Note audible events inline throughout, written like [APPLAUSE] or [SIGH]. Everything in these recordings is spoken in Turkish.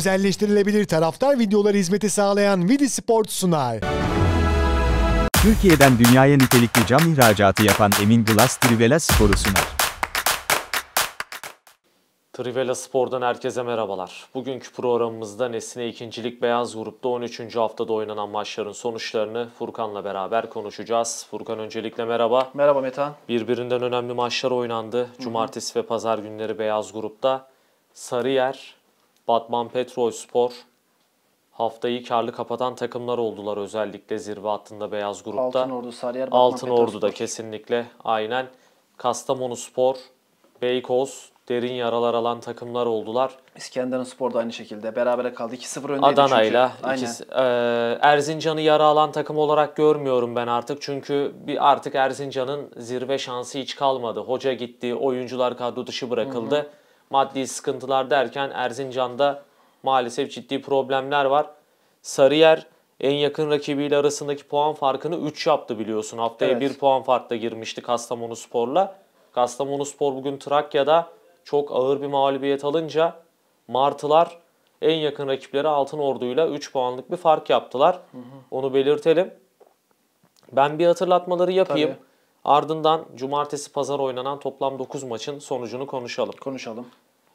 Özelleştirilebilir taraftar videoları hizmeti sağlayan Vidi Sport sunar. Türkiye'den dünyaya nitelikli cam ihracatı yapan Emin Glass Trivela Spor'u sunar. Trivela Spor'dan herkese merhabalar. Bugünkü programımızda Nesine 2. Lig Beyaz Grup'ta 13. haftada oynanan maçların sonuçlarını Furkan'la beraber konuşacağız. Furkan öncelikle merhaba. Merhaba Metan. Birbirinden önemli maçlar oynandı. Hı hı. Cumartesi ve pazar günleri Beyaz Grup'ta Sarıyer Batman Petrol Spor haftayı karlı kapatan takımlar oldular özellikle zirve hattında beyaz grupta. Altın Ordu Sarıyer, Batman, Ordu da kesinlikle aynen. Kastamonu Spor, Beykoz, derin yaralar alan takımlar oldular. İskenderun Spor da aynı şekilde beraber kaldı. 2-0 öndeydi Adana'yla. Ikisi, e, Erzincan'ı yara alan takım olarak görmüyorum ben artık. Çünkü bir artık Erzincan'ın zirve şansı hiç kalmadı. Hoca gitti, oyuncular kadro dışı bırakıldı. Hı hı maddi sıkıntılar derken Erzincan'da maalesef ciddi problemler var. Sarıyer en yakın rakibiyle arasındaki puan farkını 3 yaptı biliyorsun. Haftaya evet. puan farkla girmişti Kastamonu Spor'la. Kastamonu Spor bugün Trakya'da çok ağır bir mağlubiyet alınca Martılar en yakın rakipleri Altın Ordu'yla 3 puanlık bir fark yaptılar. Hı hı. Onu belirtelim. Ben bir hatırlatmaları yapayım. Tabii. Ardından cumartesi pazar oynanan toplam 9 maçın sonucunu konuşalım. Konuşalım.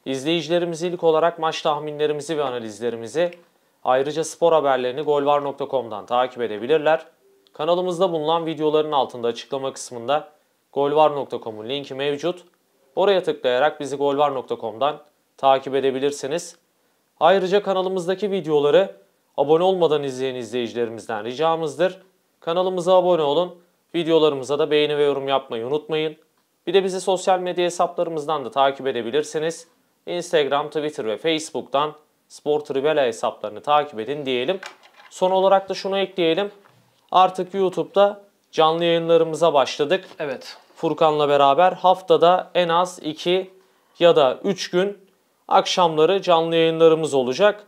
İzleyicilerimiz ilk olarak maç tahminlerimizi ve analizlerimizi ayrıca spor haberlerini golvar.com'dan takip edebilirler. Kanalımızda bulunan videoların altında açıklama kısmında golvar.com'un linki mevcut. Oraya tıklayarak bizi golvar.com'dan takip edebilirsiniz. Ayrıca kanalımızdaki videoları abone olmadan izleyen izleyicilerimizden ricamızdır. Kanalımıza abone olun Videolarımıza da beğeni ve yorum yapmayı unutmayın. Bir de bizi sosyal medya hesaplarımızdan da takip edebilirsiniz. Instagram, Twitter ve Facebook'tan Spor Trivela hesaplarını takip edin diyelim. Son olarak da şunu ekleyelim. Artık YouTube'da canlı yayınlarımıza başladık. Evet. Furkan'la beraber haftada en az 2 ya da 3 gün akşamları canlı yayınlarımız olacak.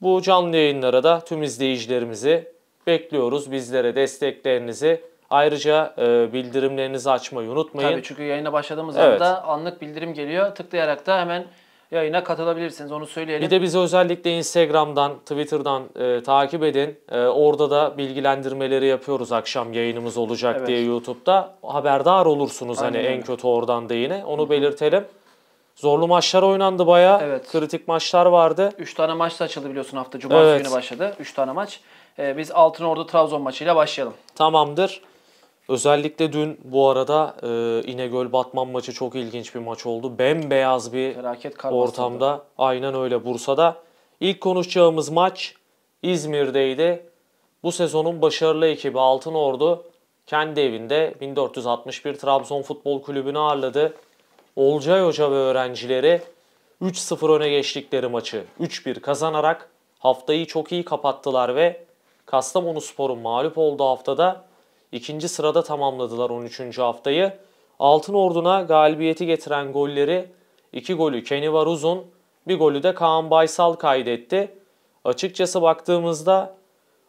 Bu canlı yayınlara da tüm izleyicilerimizi bekliyoruz. Bizlere desteklerinizi Ayrıca e, bildirimlerinizi açmayı unutmayın. Tabii çünkü yayına başladığımız evet. anda anlık bildirim geliyor. Tıklayarak da hemen yayına katılabilirsiniz. Onu söyleyelim. Bir de bizi özellikle Instagram'dan, Twitter'dan e, takip edin. E, orada da bilgilendirmeleri yapıyoruz. Akşam yayınımız olacak evet. diye YouTube'da haberdar olursunuz hani Aynen hani en kötü oradan da yine. Onu Hı-hı. belirtelim. Zorlu maçlar oynandı bayağı. Evet. Kritik maçlar vardı. 3 tane maç da açıldı biliyorsun hafta. Cumartesi evet. günü başladı. 3 tane maç. Ee, biz Altınordu Trabzon maçıyla başlayalım. Tamamdır. Özellikle dün bu arada e, İnegöl Batman maçı çok ilginç bir maç oldu. Bembeyaz bir Felaket ortamda. Aynen öyle Bursa'da. İlk konuşacağımız maç İzmir'deydi. Bu sezonun başarılı ekibi Altın Ordu kendi evinde 1461 Trabzon Futbol Kulübü'nü ağırladı. Olcay Hoca ve öğrencileri 3-0 öne geçtikleri maçı 3-1 kazanarak haftayı çok iyi kapattılar ve Kastamonu Spor'un mağlup olduğu haftada ikinci sırada tamamladılar 13. haftayı. Altın Ordu'na galibiyeti getiren golleri 2 golü Kenny Varuz'un, bir golü de Kaan Baysal kaydetti. Açıkçası baktığımızda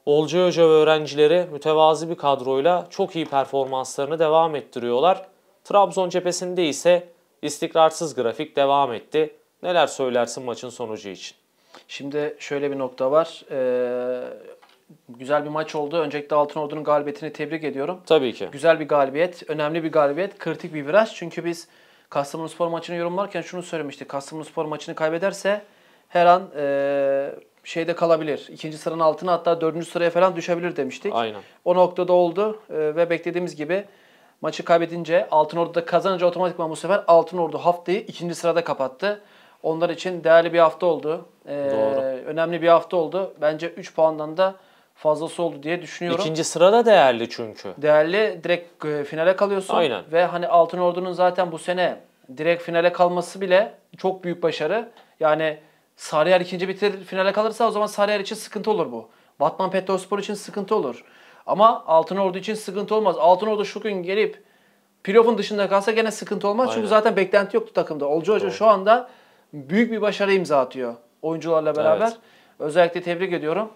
Olcay Hoca ve öğrencileri mütevazi bir kadroyla çok iyi performanslarını devam ettiriyorlar. Trabzon cephesinde ise istikrarsız grafik devam etti. Neler söylersin maçın sonucu için? Şimdi şöyle bir nokta var. Ee, Güzel bir maç oldu. Öncelikle Altın Ordu'nun galibiyetini tebrik ediyorum. Tabii ki. Güzel bir galibiyet, önemli bir galibiyet, kritik bir viraj. Çünkü biz spor maçını yorumlarken şunu söylemiştik. spor maçını kaybederse her an e, şeyde kalabilir. İkinci sıranın altına hatta dördüncü sıraya falan düşebilir demiştik. Aynen. O noktada oldu e, ve beklediğimiz gibi maçı kaybedince Altın Ordu'da kazanınca otomatikman bu sefer Altın Ordu haftayı ikinci sırada kapattı. Onlar için değerli bir hafta oldu. E, Doğru. Önemli bir hafta oldu. Bence 3 puandan da fazlası oldu diye düşünüyorum. İkinci sırada değerli çünkü. Değerli direkt e, finale kalıyorsun. Aynen. Ve hani Altın Ordu'nun zaten bu sene direkt finale kalması bile çok büyük başarı. Yani Sarıyer ikinci bitir finale kalırsa o zaman Sarıyer için sıkıntı olur bu. Batman Petrospor için sıkıntı olur. Ama Altın Ordu için sıkıntı olmaz. Altın Ordu şu gün gelip playoff'un dışında kalsa gene sıkıntı olmaz. Aynen. Çünkü zaten beklenti yoktu takımda. Olcu Hoca Doğru. şu anda büyük bir başarı imza atıyor oyuncularla beraber. Evet. Özellikle tebrik ediyorum.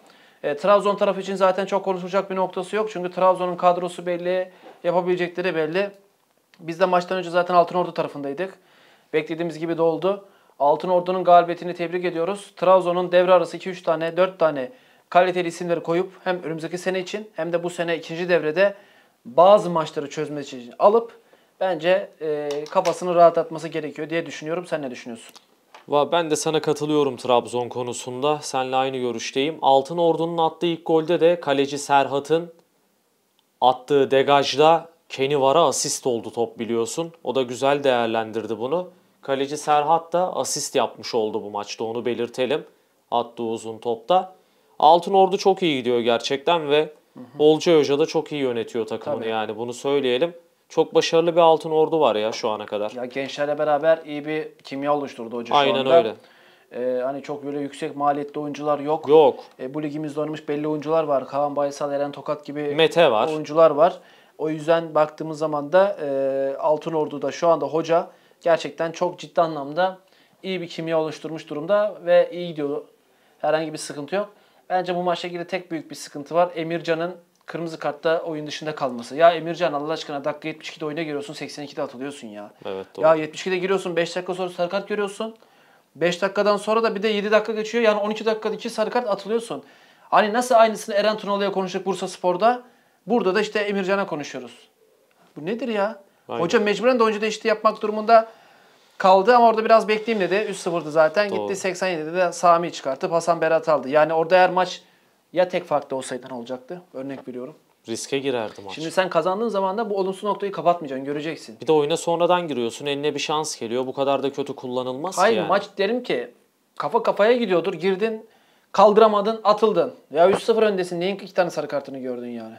E, Trabzon tarafı için zaten çok konuşulacak bir noktası yok. Çünkü Trabzon'un kadrosu belli, yapabilecekleri belli. Biz de maçtan önce zaten Altınordu tarafındaydık. Beklediğimiz gibi doldu. oldu. Altınordu'nun galibiyetini tebrik ediyoruz. Trabzon'un devre arası 2-3 tane, 4 tane kaliteli isimleri koyup hem önümüzdeki sene için hem de bu sene ikinci devrede bazı maçları çözmesi için alıp bence e, kafasını rahatlatması gerekiyor diye düşünüyorum. Sen ne düşünüyorsun? Va Ben de sana katılıyorum Trabzon konusunda. Seninle aynı görüşteyim. Altın Ordu'nun attığı ilk golde de kaleci Serhat'ın attığı degajda Kenivara asist oldu top biliyorsun. O da güzel değerlendirdi bunu. Kaleci Serhat da asist yapmış oldu bu maçta onu belirtelim. Attığı uzun topta. Altın Ordu çok iyi gidiyor gerçekten ve Olcay Hoca da çok iyi yönetiyor takımını Tabii. yani bunu söyleyelim çok başarılı bir altın ordu var ya şu ana kadar. Ya gençlerle beraber iyi bir kimya oluşturdu hoca Aynen şu anda. Aynen öyle. Ee, hani çok böyle yüksek maliyetli oyuncular yok. Yok. Ee, bu ligimizde oynamış belli oyuncular var. Kaan Baysal, Eren Tokat gibi Mete var. oyuncular var. O yüzden baktığımız zaman da e, Altın Ordu'da şu anda hoca gerçekten çok ciddi anlamda iyi bir kimya oluşturmuş durumda ve iyi gidiyor. Herhangi bir sıkıntı yok. Bence bu maçla ilgili tek büyük bir sıkıntı var. Emircan'ın kırmızı kartta oyun dışında kalması. Ya Emircan Allah aşkına dakika 72'de oyuna giriyorsun 82'de atılıyorsun ya. Evet doğru. Ya 72'de giriyorsun 5 dakika sonra sarı kart görüyorsun. 5 dakikadan sonra da bir de 7 dakika geçiyor. Yani 12 dakikada 2 sarı kart atılıyorsun. Hani nasıl aynısını Eren Tunalı'ya konuştuk Bursa Spor'da. Burada da işte Emircan'a konuşuyoruz. Bu nedir ya? Aynen. Hoca mecburen de oyuncu değişikliği yapmak durumunda kaldı ama orada biraz bekleyeyim dedi. 3-0'dı zaten. Doğru. Gitti 87'de de Sami çıkarttı. Hasan Berat aldı. Yani orada eğer maç ya tek farklı olsaydı ne olacaktı? Örnek veriyorum. Riske girerdim maç. Şimdi sen kazandığın zaman da bu olumsuz noktayı kapatmayacaksın, göreceksin. Bir de oyuna sonradan giriyorsun, eline bir şans geliyor. Bu kadar da kötü kullanılmaz Hayır, ki yani. maç derim ki kafa kafaya gidiyordur. Girdin, kaldıramadın, atıldın. Ya 3-0 öndesin. Neyin iki tane sarı kartını gördün yani?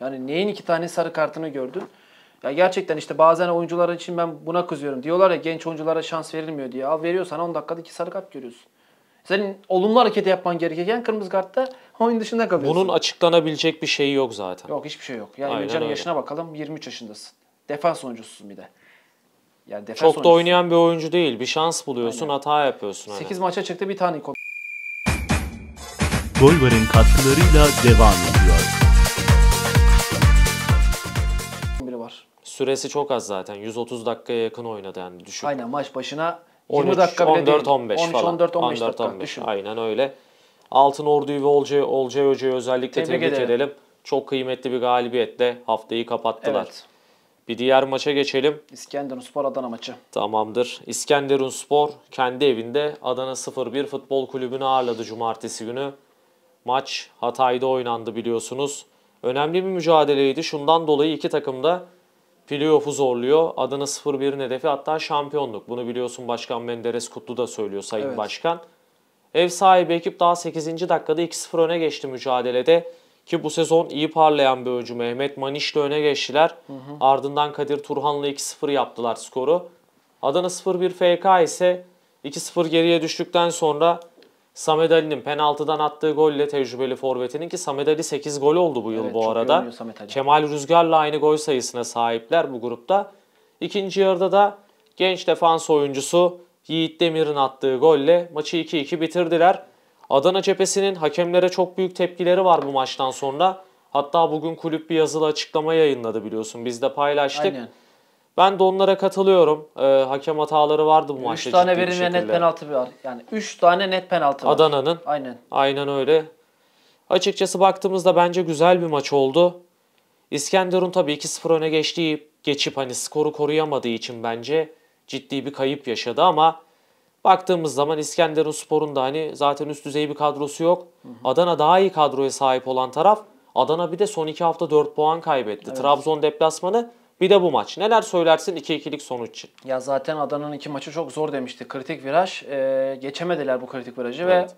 Yani neyin iki tane sarı kartını gördün? Ya gerçekten işte bazen oyuncular için ben buna kızıyorum. Diyorlar ya genç oyunculara şans verilmiyor diye. Al veriyorsan 10 dakikada iki sarı kart görüyorsun. Senin olumlu hareketi yapman gerekirken kırmızı kartta oyun dışında kalıyorsun. Bunun açıklanabilecek bir şeyi yok zaten. Yok hiçbir şey yok. Yani Aynen yaşına bakalım 23 yaşındasın. Defans oyuncususun bir de. Yani defans Çok oyuncusun. da oynayan bir oyuncu değil. Bir şans buluyorsun, Aynen. hata yapıyorsun. 8 hani. maça çıktı bir tane ikon. Golvar'ın katkılarıyla devam ediyor. Biri var. Süresi çok az zaten. 130 dakikaya yakın oynadı yani düşük. Aynen maç başına 13, 20 dakika 14, değil. 15 13, falan. 14, 15 14, dakika 15. düşün. Aynen öyle. Altın Ordu'yu ve Olcay, Olcay Hoca'yı özellikle tebrik, tebrik edelim. edelim. Çok kıymetli bir galibiyetle haftayı kapattılar. Evet. Bir diğer maça geçelim. İskenderun Spor Adana maçı. Tamamdır. İskenderun Spor kendi evinde Adana 0-1 Futbol Kulübü'nü ağırladı cumartesi günü. Maç Hatay'da oynandı biliyorsunuz. Önemli bir mücadeleydi. Şundan dolayı iki takım da Playoff'u zorluyor. Adana 0-1'in hedefi hatta şampiyonluk. Bunu biliyorsun Başkan Menderes Kutlu da söylüyor Sayın evet. Başkan. Ev sahibi ekip daha 8. dakikada 2-0 öne geçti mücadelede. Ki bu sezon iyi parlayan bir oyuncu Mehmet Maniş'le öne geçtiler. Hı hı. Ardından Kadir Turhan'la 2-0 yaptılar skoru. Adana 0-1 FK ise 2-0 geriye düştükten sonra Samet Ali'nin penaltıdan attığı golle tecrübeli forvetinin ki Samet Ali 8 gol oldu bu yıl evet, bu arada. Kemal Rüzgar'la aynı gol sayısına sahipler bu grupta. İkinci yarıda da genç defans oyuncusu Yiğit Demir'in attığı golle maçı 2-2 bitirdiler. Adana cephesinin hakemlere çok büyük tepkileri var bu maçtan sonra. Hatta bugün kulüp bir yazılı açıklama yayınladı biliyorsun. Biz de paylaştık. Aynen. Ben de onlara katılıyorum. E, hakem hataları vardı bu üç maçta. 3 tane verilmeyen net penaltı var. Yani 3 tane net penaltı var. Adana'nın. Aynen. Aynen öyle. Açıkçası baktığımızda bence güzel bir maç oldu. İskenderun tabii 2-0 öne geçtiği geçip hani skoru koruyamadığı için bence ciddi bir kayıp yaşadı ama baktığımız zaman İskenderun Spor'un da hani zaten üst düzey bir kadrosu yok. Hı hı. Adana daha iyi kadroya sahip olan taraf. Adana bir de son iki hafta 4 puan kaybetti. Evet. Trabzon deplasmanı bir de bu maç. Neler söylersin 2-2'lik sonuç için? Ya zaten Adana'nın iki maçı çok zor demişti. Kritik viraj. E, geçemediler bu kritik virajı evet.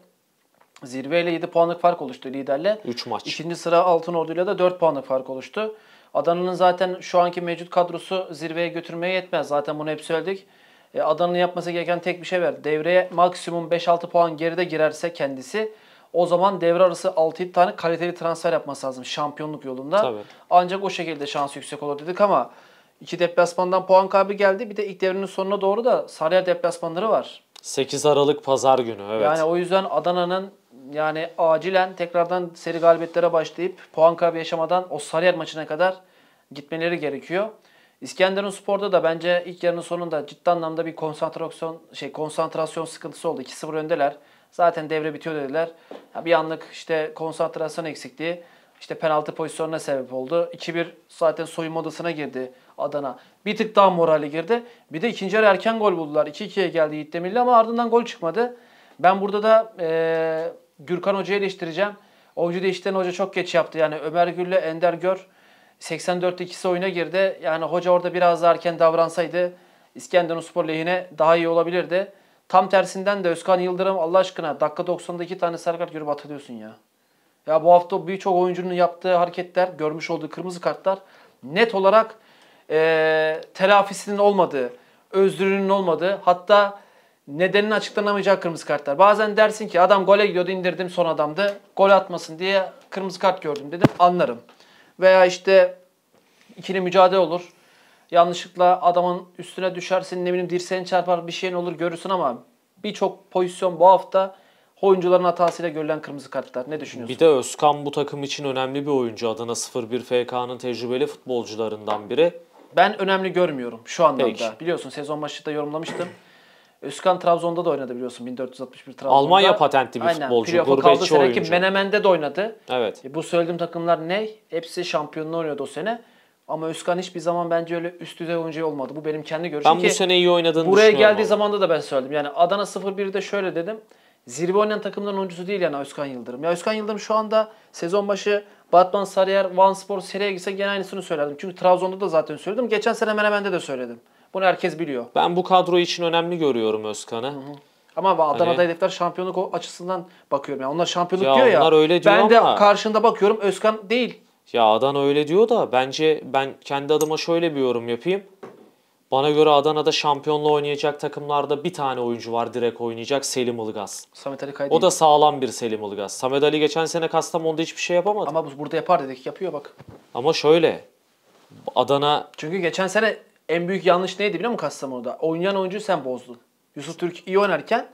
ve Zirveyle 7 puanlık fark oluştu liderle. 3 maç. İkinci sıra Altın Ordu'yla da 4 puanlık fark oluştu. Adana'nın zaten şu anki mevcut kadrosu zirveye götürmeye yetmez. Zaten bunu hep söyledik. Ee, Adana'nın yapması gereken tek bir şey var. Devreye maksimum 5-6 puan geride girerse kendisi o zaman devre arası 6-7 tane kaliteli transfer yapması lazım şampiyonluk yolunda. Tabii. Ancak o şekilde şans yüksek olur dedik ama iki deplasmandan puan kaybı geldi. Bir de ilk devrenin sonuna doğru da Sarıyer deplasmanları var. 8 Aralık pazar günü evet. Yani o yüzden Adana'nın yani acilen tekrardan seri galibiyetlere başlayıp puan kaybı yaşamadan o Sarıyer maçına kadar gitmeleri gerekiyor. İskenderun Spor'da da bence ilk yarının sonunda ciddi anlamda bir konsantrasyon şey konsantrasyon sıkıntısı oldu. 2-0 öndeler. Zaten devre bitiyor dediler. Ya bir anlık işte konsantrasyon eksikliği işte penaltı pozisyonuna sebep oldu. 2-1 zaten soyunma odasına girdi Adana. Bir tık daha morali girdi. Bir de ikinci yarı erken gol buldular. 2-2'ye geldi Yiğit Demirli ama ardından gol çıkmadı. Ben burada da e, Gürkan Hoca'yı eleştireceğim. Oyuncu değiştiren hoca çok geç yaptı. Yani Ömer Gül'le Ender Gör 84'te ikisi oyuna girdi. Yani hoca orada biraz daha erken davransaydı İskenderun Spor lehine daha iyi olabilirdi. Tam tersinden de Özkan Yıldırım Allah aşkına dakika 90'da iki tane sarı kart görüp atılıyorsun ya. Ya bu hafta birçok oyuncunun yaptığı hareketler, görmüş olduğu kırmızı kartlar net olarak e, telafisinin olmadığı, özrünün olmadığı hatta nedenini açıklanamayacağı kırmızı kartlar. Bazen dersin ki adam gole gidiyordu indirdim son adamdı. Gol atmasın diye kırmızı kart gördüm dedim anlarım. Veya işte ikili mücadele olur. Yanlışlıkla adamın üstüne düşersin ne bileyim dirseğin çarpar bir şeyin olur görürsün ama birçok pozisyon bu hafta oyuncuların hatasıyla görülen kırmızı kartlar. Ne düşünüyorsun? Bir de Özkan bu takım için önemli bir oyuncu. Adana 01 FK'nın tecrübeli futbolcularından biri. Ben önemli görmüyorum şu anda Peki. Biliyorsun sezon başında yorumlamıştım. Özkan Trabzon'da da oynadı biliyorsun 1461 Trabzon'da. Almanya patentli bir futbolcu, Playoff'a gurbetçi kaldı. oyuncu. Menemen'de de oynadı. Evet. E, bu söylediğim takımlar ne? Hepsi şampiyonluğu oynuyordu o sene. Ama Özkan hiçbir zaman bence öyle üst düzey oyuncu olmadı. Bu benim kendi görüşüm ben ki. Ben bu sene iyi oynadığını Buraya geldiği abi. zamanda da ben söyledim. Yani Adana 0-1'de şöyle dedim. Zirve oynayan takımdan oyuncusu değil yani Özkan Yıldırım. Ya Özkan Yıldırım şu anda sezon başı Batman Sarıyer, Van Spor seriye gitse gene aynısını söylerdim. Çünkü Trabzon'da da zaten söyledim. Geçen sene hemen de, söyledim. Bunu herkes biliyor. Ben bu kadro için önemli görüyorum Özkan'ı. Ama hani- Adana'da hani... hedefler şampiyonluk açısından bakıyorum. Yani onlar şampiyonluk ya diyor ya. Onlar öyle diyor ben ama... de karşında bakıyorum Özkan değil. Ya Adana öyle diyor da bence ben kendi adıma şöyle bir yorum yapayım. Bana göre Adana'da şampiyonla oynayacak takımlarda bir tane oyuncu var direkt oynayacak Selim Ilgaz. Samet Ali kaydı. O da sağlam bir Selim Ilgaz. Samet Ali geçen sene Kastamonu'da hiçbir şey yapamadı. Ama bu- burada yapar dedik yapıyor bak. Ama şöyle Adana Çünkü geçen sene en büyük yanlış neydi biliyor musun Kastamonu'da? Oynayan oyuncuyu sen bozdun. Yusuf Türk iyi oynarken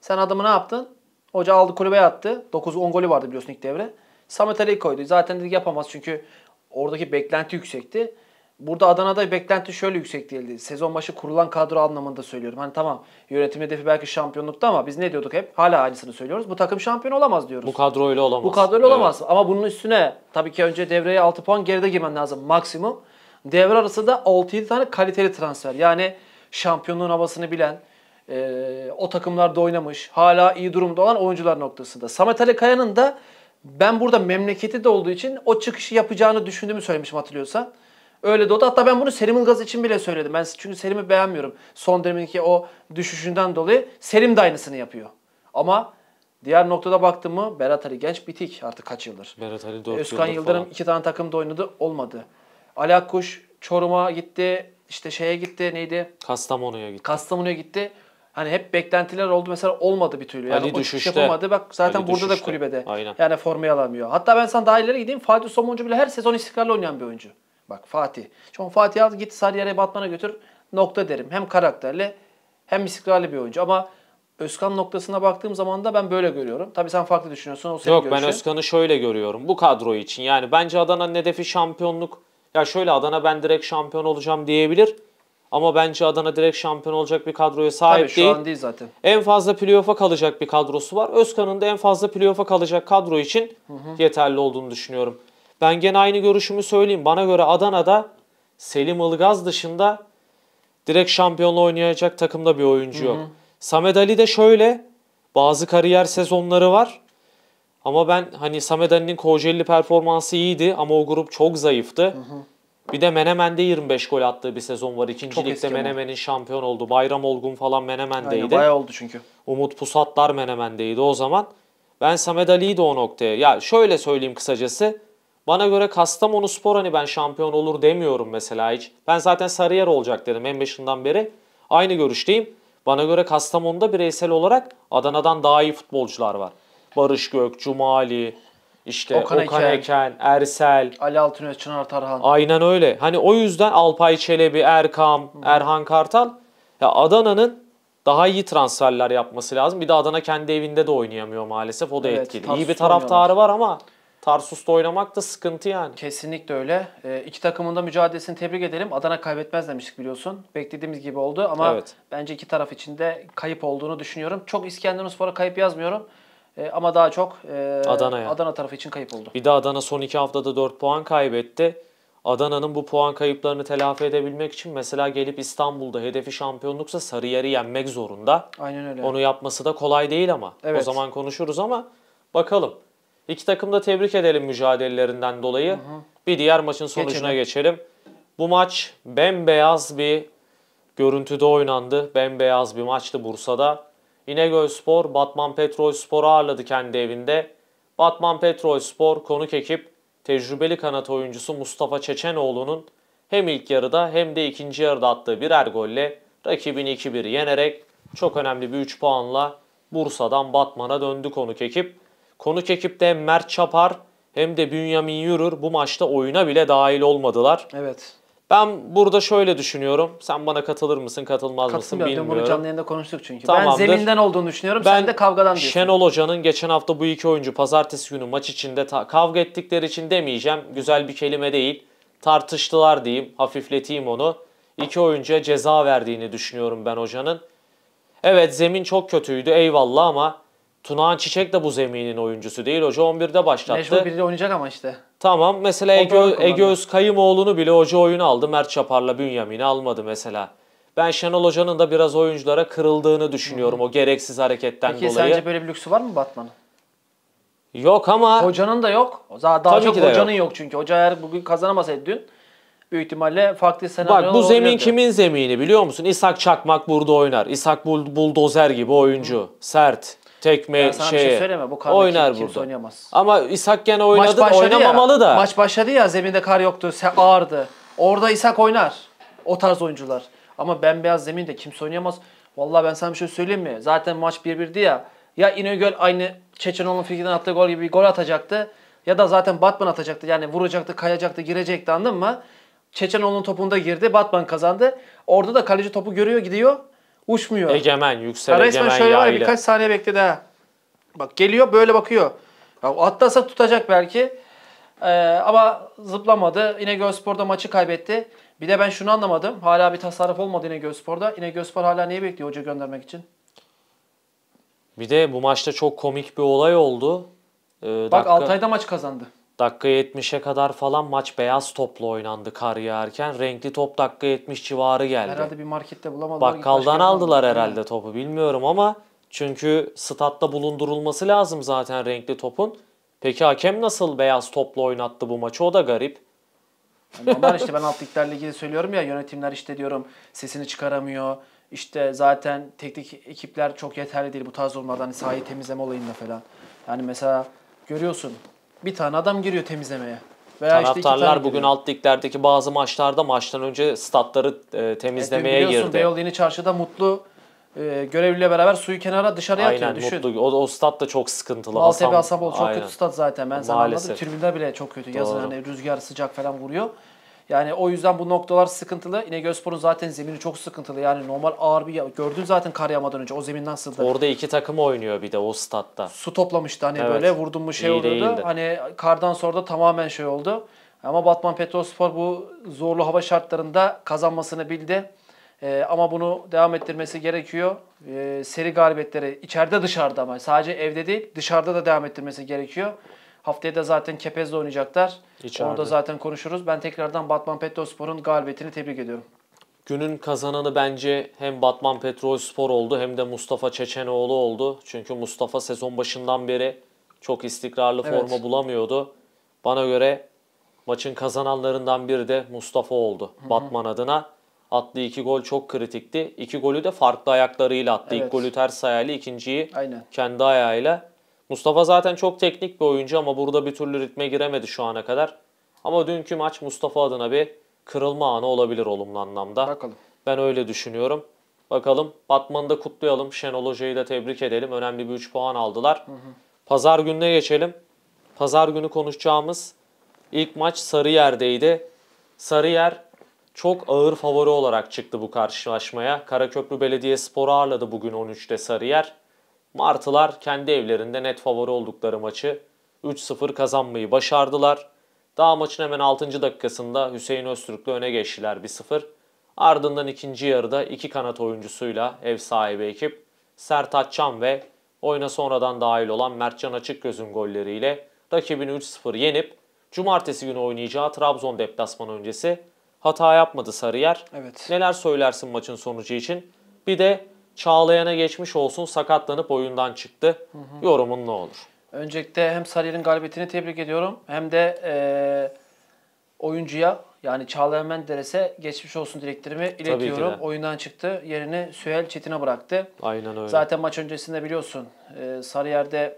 sen adamı ne yaptın? Hoca aldı kulübe attı. 9-10 golü vardı biliyorsun ilk devre. Samet Ali'yi koydu. Zaten dedi yapamaz çünkü oradaki beklenti yüksekti. Burada Adana'da beklenti şöyle yüksek değildi. Sezon başı kurulan kadro anlamında söylüyorum. Hani tamam yönetim hedefi belki şampiyonlukta ama biz ne diyorduk hep? Hala aynısını söylüyoruz. Bu takım şampiyon olamaz diyoruz. Bu kadro öyle olamaz. Bu kadro öyle evet. olamaz. Ama bunun üstüne tabii ki önce devreye 6 puan geride girmen lazım maksimum. Devre arasında 6-7 tane kaliteli transfer. Yani şampiyonluğun havasını bilen, e, o takımlarda oynamış, hala iyi durumda olan oyuncular noktasında. Samet Ali Kaya'nın da ben burada memleketi de olduğu için o çıkışı yapacağını düşündüğümü söylemişim hatırlıyorsan. Öyle de oldu. Hatta ben bunu Selim Ilgaz için bile söyledim. Ben çünkü Selim'i beğenmiyorum. Son dönemdeki o düşüşünden dolayı Selim de aynısını yapıyor. Ama diğer noktada baktım mı Berat Ali Genç bitik artık kaç yıldır. Berat Ali 4 Özkan yıldır Yıldırım falan. iki tane takımda oynadı olmadı. Ali Akkuş Çorum'a gitti. İşte şeye gitti neydi? Kastamonu'ya gitti. Kastamonu'ya gitti. Hani hep beklentiler oldu mesela olmadı bir türlü. Yani Ali o şey düşüşte. yapamadı. Bak zaten Ali burada düşüşte. da kulübede. Aynen. Yani formayı alamıyor. Hatta ben sana daha ileri gideyim. Fatih Somuncu bile her sezon istikrarlı oynayan bir oyuncu. Bak Fatih. Şimdi Fatih al git Sarıyer'e Batman'a götür. Nokta derim. Hem karakterli hem istikrarlı bir oyuncu. Ama Özkan noktasına baktığım zaman da ben böyle görüyorum. Tabii sen farklı düşünüyorsun. O senin Yok görüşün. ben Özkan'ı şöyle görüyorum. Bu kadro için yani bence Adana'nın hedefi şampiyonluk. Ya şöyle Adana ben direkt şampiyon olacağım diyebilir. Ama bence Adana direkt şampiyon olacak bir kadroya sahip Tabii, değil. şu an değil zaten. En fazla playoff'a kalacak bir kadrosu var. Özkan'ın da en fazla playoff'a kalacak kadro için hı hı. yeterli olduğunu düşünüyorum. Ben gene aynı görüşümü söyleyeyim. Bana göre Adana'da Selim Ilgaz dışında direkt şampiyonla oynayacak takımda bir oyuncu yok. Hı hı. Samet Ali de şöyle bazı kariyer sezonları var. Ama ben hani Samet Ali'nin Kocaeli performansı iyiydi ama o grup çok zayıftı. Hı hı. Bir de Menemen'de 25 gol attığı bir sezon var. İkinci ligde Menemen'in şampiyon oldu. Bayram Olgun falan Menemen'deydi. Aynen, bayağı oldu çünkü. Umut Pusatlar Menemen'deydi o zaman. Ben Samet Ali'yi de o noktaya. Ya şöyle söyleyeyim kısacası. Bana göre Kastamonu Spor hani ben şampiyon olur demiyorum mesela hiç. Ben zaten Sarıyer olacak dedim en başından beri. Aynı görüşteyim. Bana göre Kastamonu'da bireysel olarak Adana'dan daha iyi futbolcular var. Barış Gök, Cumali, işte Okan, Okan Eken, Eken, Ersel. Ali Altınöz, Çınar Tarhan. Aynen öyle. Hani o yüzden Alpay Çelebi, Erkam, Hı. Erhan Kartal. Ya Adana'nın daha iyi transferler yapması lazım. Bir de Adana kendi evinde de oynayamıyor maalesef. O da evet, etkili. İyi bir taraftarı var ama Tarsus'ta oynamak da sıkıntı yani. Kesinlikle öyle. E, iki takımın da mücadelesini tebrik edelim. Adana kaybetmez demiştik biliyorsun. Beklediğimiz gibi oldu ama evet. bence iki taraf için de kayıp olduğunu düşünüyorum. Çok İskenderun Spor'a kayıp yazmıyorum. E, ama daha çok e, ya Adana tarafı için kayıp oldu. Bir de Adana son iki haftada 4 puan kaybetti. Adana'nın bu puan kayıplarını telafi edebilmek için mesela gelip İstanbul'da hedefi şampiyonluksa Sarıyer'i yenmek zorunda. Aynen öyle. Onu yapması da kolay değil ama. Evet. O zaman konuşuruz ama bakalım. İki takım da tebrik edelim mücadelelerinden dolayı. Hı hı. Bir diğer maçın sonucuna geçelim. geçelim. Bu maç bembeyaz bir görüntüde oynandı. Bembeyaz bir maçtı Bursa'da. İnegöl Spor, Batman Petrol Spor'u ağırladı kendi evinde. Batman Petrol Spor konuk ekip, tecrübeli kanat oyuncusu Mustafa Çeçenoğlu'nun hem ilk yarıda hem de ikinci yarıda attığı birer golle rakibini 2-1 yenerek çok önemli bir 3 puanla Bursa'dan Batman'a döndü konuk ekip. Konuk ekipte Mert Çapar hem de Bünyamin Yürür bu maçta oyuna bile dahil olmadılar. Evet. Ben burada şöyle düşünüyorum. Sen bana katılır mısın, katılmaz mısın bilmiyorum. Bunu canlı yayında konuştuk çünkü. Tamamdır. Ben zeminden olduğunu düşünüyorum, ben, sen de kavgadan diyorsun. Şenol Hoca'nın geçen hafta bu iki oyuncu pazartesi günü maç içinde kavga ettikleri için demeyeceğim. Güzel bir kelime değil. Tartıştılar diyeyim, hafifleteyim onu. İki oyuncuya ceza verdiğini düşünüyorum ben hocanın. Evet zemin çok kötüydü eyvallah ama Tunağan Çiçek de bu zeminin oyuncusu değil. Hoca 11'de başlattı. Mecbur 1'de oynayacak ama işte. Tamam. Mesela Ege, Ege Özkayımoğlu'nu bile hoca oyunu aldı. Mert Çapar'la Bünyamin'i almadı mesela. Ben Şenol Hoca'nın da biraz oyunculara kırıldığını düşünüyorum Hı-hı. o gereksiz hareketten Peki, dolayı. Peki sence böyle bir lüksü var mı Batman'ın? Yok ama... Hocanın da yok. Daha, daha Tabii çok hocanın yok. yok çünkü. Hoca eğer bugün kazanamasaydı dün büyük ihtimalle farklı senaryo Bak bu zemin oynadı. kimin zemini biliyor musun? İshak Çakmak burada oynar. İshak Buldozer gibi oyuncu. Hı. Sert tekme ya sana şeye. Bir şey söyleme bu karda oynar kim, burada. oynamaz. Ama İshak gene oynadı oynamamalı ya, da. Maç başladı ya zeminde kar yoktu ağırdı. Orada İshak oynar. O tarz oyuncular. Ama bembeyaz zeminde kimse oynayamaz. Vallahi ben sana bir şey söyleyeyim mi? Zaten maç 1-1'di ya. Ya İnegöl aynı Çeçenoğlu'nun fikirden attığı gol gibi bir gol atacaktı. Ya da zaten Batman atacaktı. Yani vuracaktı, kayacaktı, girecekti anladın mı? Çeçenoğlu'nun topunda girdi. Batman kazandı. Orada da kaleci topu görüyor gidiyor uçmuyor. Egemen, yüksel ya egemen şöyle var birkaç saniye bekledi ha. Bak geliyor böyle bakıyor. Ya atlasa tutacak belki. Ee, ama zıplamadı. İnegöl Spor'da maçı kaybetti. Bir de ben şunu anlamadım. Hala bir tasarruf olmadı İnegöl Spor'da. İnegöl Spor hala neyi bekliyor hoca göndermek için? Bir de bu maçta çok komik bir olay oldu. Ee, Bak dakika... Altay'da maç kazandı. Dakika 70'e kadar falan maç beyaz topla oynandı kar yağarken. Renkli top dakika 70 civarı geldi. Herhalde bir markette bulamadılar. Bakkaldan aldılar herhalde topu bilmiyorum ama çünkü statta bulundurulması lazım zaten renkli topun. Peki hakem nasıl beyaz topla oynattı bu maçı o da garip. Normal işte ben alt liglerle ilgili söylüyorum ya yönetimler işte diyorum sesini çıkaramıyor. İşte zaten teknik ekipler çok yeterli değil bu tarz durumlarda hani sahayı temizleme olayında falan. Yani mesela görüyorsun bir tane adam giriyor temizlemeye. Veya Taraftarlar işte bugün alt liglerdeki bazı maçlarda maçtan önce statları e, temizlemeye e, biliyorsun, girdi. Biliyorsun Beyoğlu Yeni Çarşı'da Mutlu e, görevliyle beraber suyu kenara dışarıya Aynen, atıyor. Düşün. Mutlu. O, o stat da çok sıkıntılı. Maltepe Hasan, Hasan çok Aynen. kötü stat zaten ben sana anladım. bile çok kötü. Yazın hani rüzgar sıcak falan vuruyor. Yani o yüzden bu noktalar sıkıntılı. İnegölspor'un zaten zemini çok sıkıntılı. Yani normal ağır bir gördün zaten kar yağmadan önce o zemin nasıldı? Orada iki takım oynuyor bir de o statta. Su toplamıştı hani evet. böyle vurdun mu şey oldu? Hani kardan sonra da tamamen şey oldu. Ama Batman Petrospor bu zorlu hava şartlarında kazanmasını bildi. Ee, ama bunu devam ettirmesi gerekiyor. Ee, seri galibiyetleri içeride dışarıda ama sadece evde değil dışarıda da devam ettirmesi gerekiyor. Haftaya da zaten Kepez'de oynayacaklar. İçeride. Onu da zaten konuşuruz. Ben tekrardan Batman Petrospor'un galibiyetini tebrik ediyorum. Günün kazananı bence hem Batman Petrolspor oldu hem de Mustafa Çeçenoğlu oldu. Çünkü Mustafa sezon başından beri çok istikrarlı evet. forma bulamıyordu. Bana göre maçın kazananlarından biri de Mustafa oldu Hı-hı. Batman adına. Attığı iki gol çok kritikti. İki golü de farklı ayaklarıyla attı. Evet. İlk golü ters ayağıyla, ikinciyi Aynen. kendi ayağıyla. Mustafa zaten çok teknik bir oyuncu ama burada bir türlü ritme giremedi şu ana kadar. Ama dünkü maç Mustafa adına bir kırılma anı olabilir olumlu anlamda. Bakalım. Ben öyle düşünüyorum. Bakalım Batman'ı da kutlayalım. Şenol Hoca'yı da tebrik edelim. Önemli bir 3 puan aldılar. Hı hı. Pazar gününe geçelim. Pazar günü konuşacağımız ilk maç Sarıyer'deydi. Sarıyer çok ağır favori olarak çıktı bu karşılaşmaya. Karaköprü Belediye Belediyespor'u ağırladı bugün 13'te Sarıyer. Martılar kendi evlerinde net favori oldukları maçı 3-0 kazanmayı başardılar. Daha maçın hemen 6. dakikasında Hüseyin Öztürk'le öne geçtiler 1-0. Ardından ikinci yarıda iki kanat oyuncusuyla ev sahibi ekip Sertaç Çam ve oyuna sonradan dahil olan Mertcan Açıkgöz'ün golleriyle rakibini 3-0 yenip cumartesi günü oynayacağı Trabzon deplasmanı öncesi hata yapmadı Sarıyer. Evet. Neler söylersin maçın sonucu için? Bir de Çağlayan'a geçmiş olsun sakatlanıp oyundan çıktı. Hı hı. Yorumun ne olur? Öncelikle hem Sarıyer'in galibiyetini tebrik ediyorum hem de e, oyuncuya yani Çağlayan Menderes'e geçmiş olsun dileklerimi iletiyorum. Oyundan çıktı. Yerini Süheyl Çetin'e bıraktı. Aynen öyle. Zaten maç öncesinde biliyorsun e, Sarıyer'de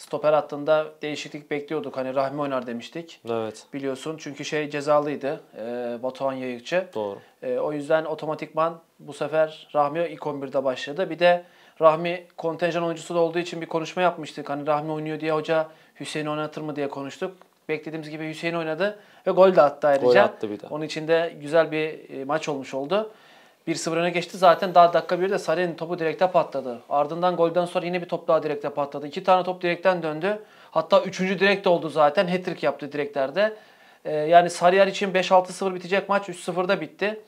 Stoper hattında değişiklik bekliyorduk. Hani Rahmi oynar demiştik. Evet. Biliyorsun çünkü şey cezalıydı. E, Batuhan Yayıkçı. Doğru. E, o yüzden otomatikman bu sefer Rahmi ilk 11'de başladı. Bir de Rahmi kontenjan oyuncusu da olduğu için bir konuşma yapmıştık. Hani Rahmi oynuyor diye hoca Hüseyin oynatır mı diye konuştuk. Beklediğimiz gibi Hüseyin oynadı ve gol de attı ayrıca. Gol attı bir de. Onun için de güzel bir e, maç olmuş oldu. 1-0 öne geçti. Zaten daha dakika 1'de Sarı'nın topu direkte patladı. Ardından golden sonra yine bir top daha direkte patladı. İki tane top direkten döndü. Hatta üçüncü direkt oldu zaten. Hat-trick yaptı direklerde. Ee, yani Sarıyer için 5-6-0 bitecek maç 3-0'da bitti.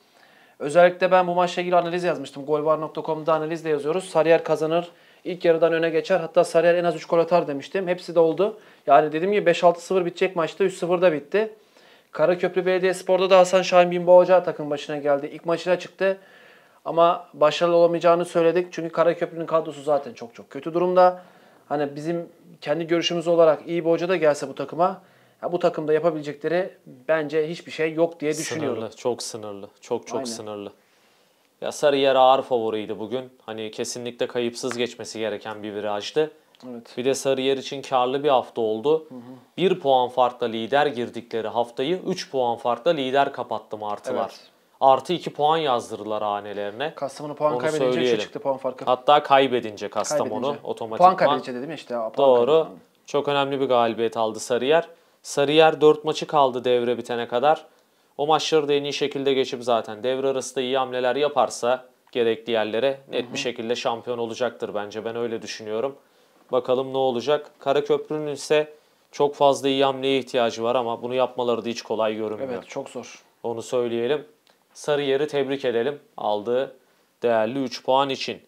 Özellikle ben bu maçla ilgili analiz yazmıştım. Golvar.com'da analiz de yazıyoruz. Sarıyer kazanır. İlk yarıdan öne geçer. Hatta Sarıyer en az 3 gol atar demiştim. Hepsi de oldu. Yani dedim ki 5-6-0 bitecek maçta 3-0'da bitti. Karaköprü Belediyespor'da da Hasan Şahin Binbo Hoca takım başına geldi. İlk maçına çıktı ama başarılı olamayacağını söyledik. Çünkü Karaköprü'nün kadrosu zaten çok çok kötü durumda. Hani bizim kendi görüşümüz olarak iyi bir hoca da gelse bu takıma ya bu takımda yapabilecekleri bence hiçbir şey yok diye düşünüyorum. Sınırlı, çok sınırlı. Çok çok Aynen. sınırlı. Ya Sarıyer ağır favoriydi bugün. Hani kesinlikle kayıpsız geçmesi gereken bir virajdı. Evet. Bir de Sarıyer için karlı bir hafta oldu. Hı hı. 1 puan farkla lider girdikleri haftayı 3 puan farkla lider kapattı Martılar. Evet. Artı 2 puan yazdırdılar hanelerine. Kastamonu puan Onu kaybedince şey söyleyelim. 3'e çıktı puan farkı. Hatta kaybedince Kastamonu kaybedince. otomatik puan. kaybedince dedim işte. Puan Doğru. Kaybedince. Çok önemli bir galibiyet aldı Sarıyer. Sarıyer 4 maçı kaldı devre bitene kadar. O maçları da en iyi şekilde geçip zaten devre arası da iyi hamleler yaparsa gerekli yerlere net Hı-hı. bir şekilde şampiyon olacaktır bence. Ben öyle düşünüyorum. Bakalım ne olacak. Karaköprü'nün ise çok fazla iyi hamleye ihtiyacı var ama bunu yapmaları da hiç kolay görünmüyor. Evet çok zor. Onu söyleyelim. Sarıyer'i tebrik edelim aldığı değerli 3 puan için.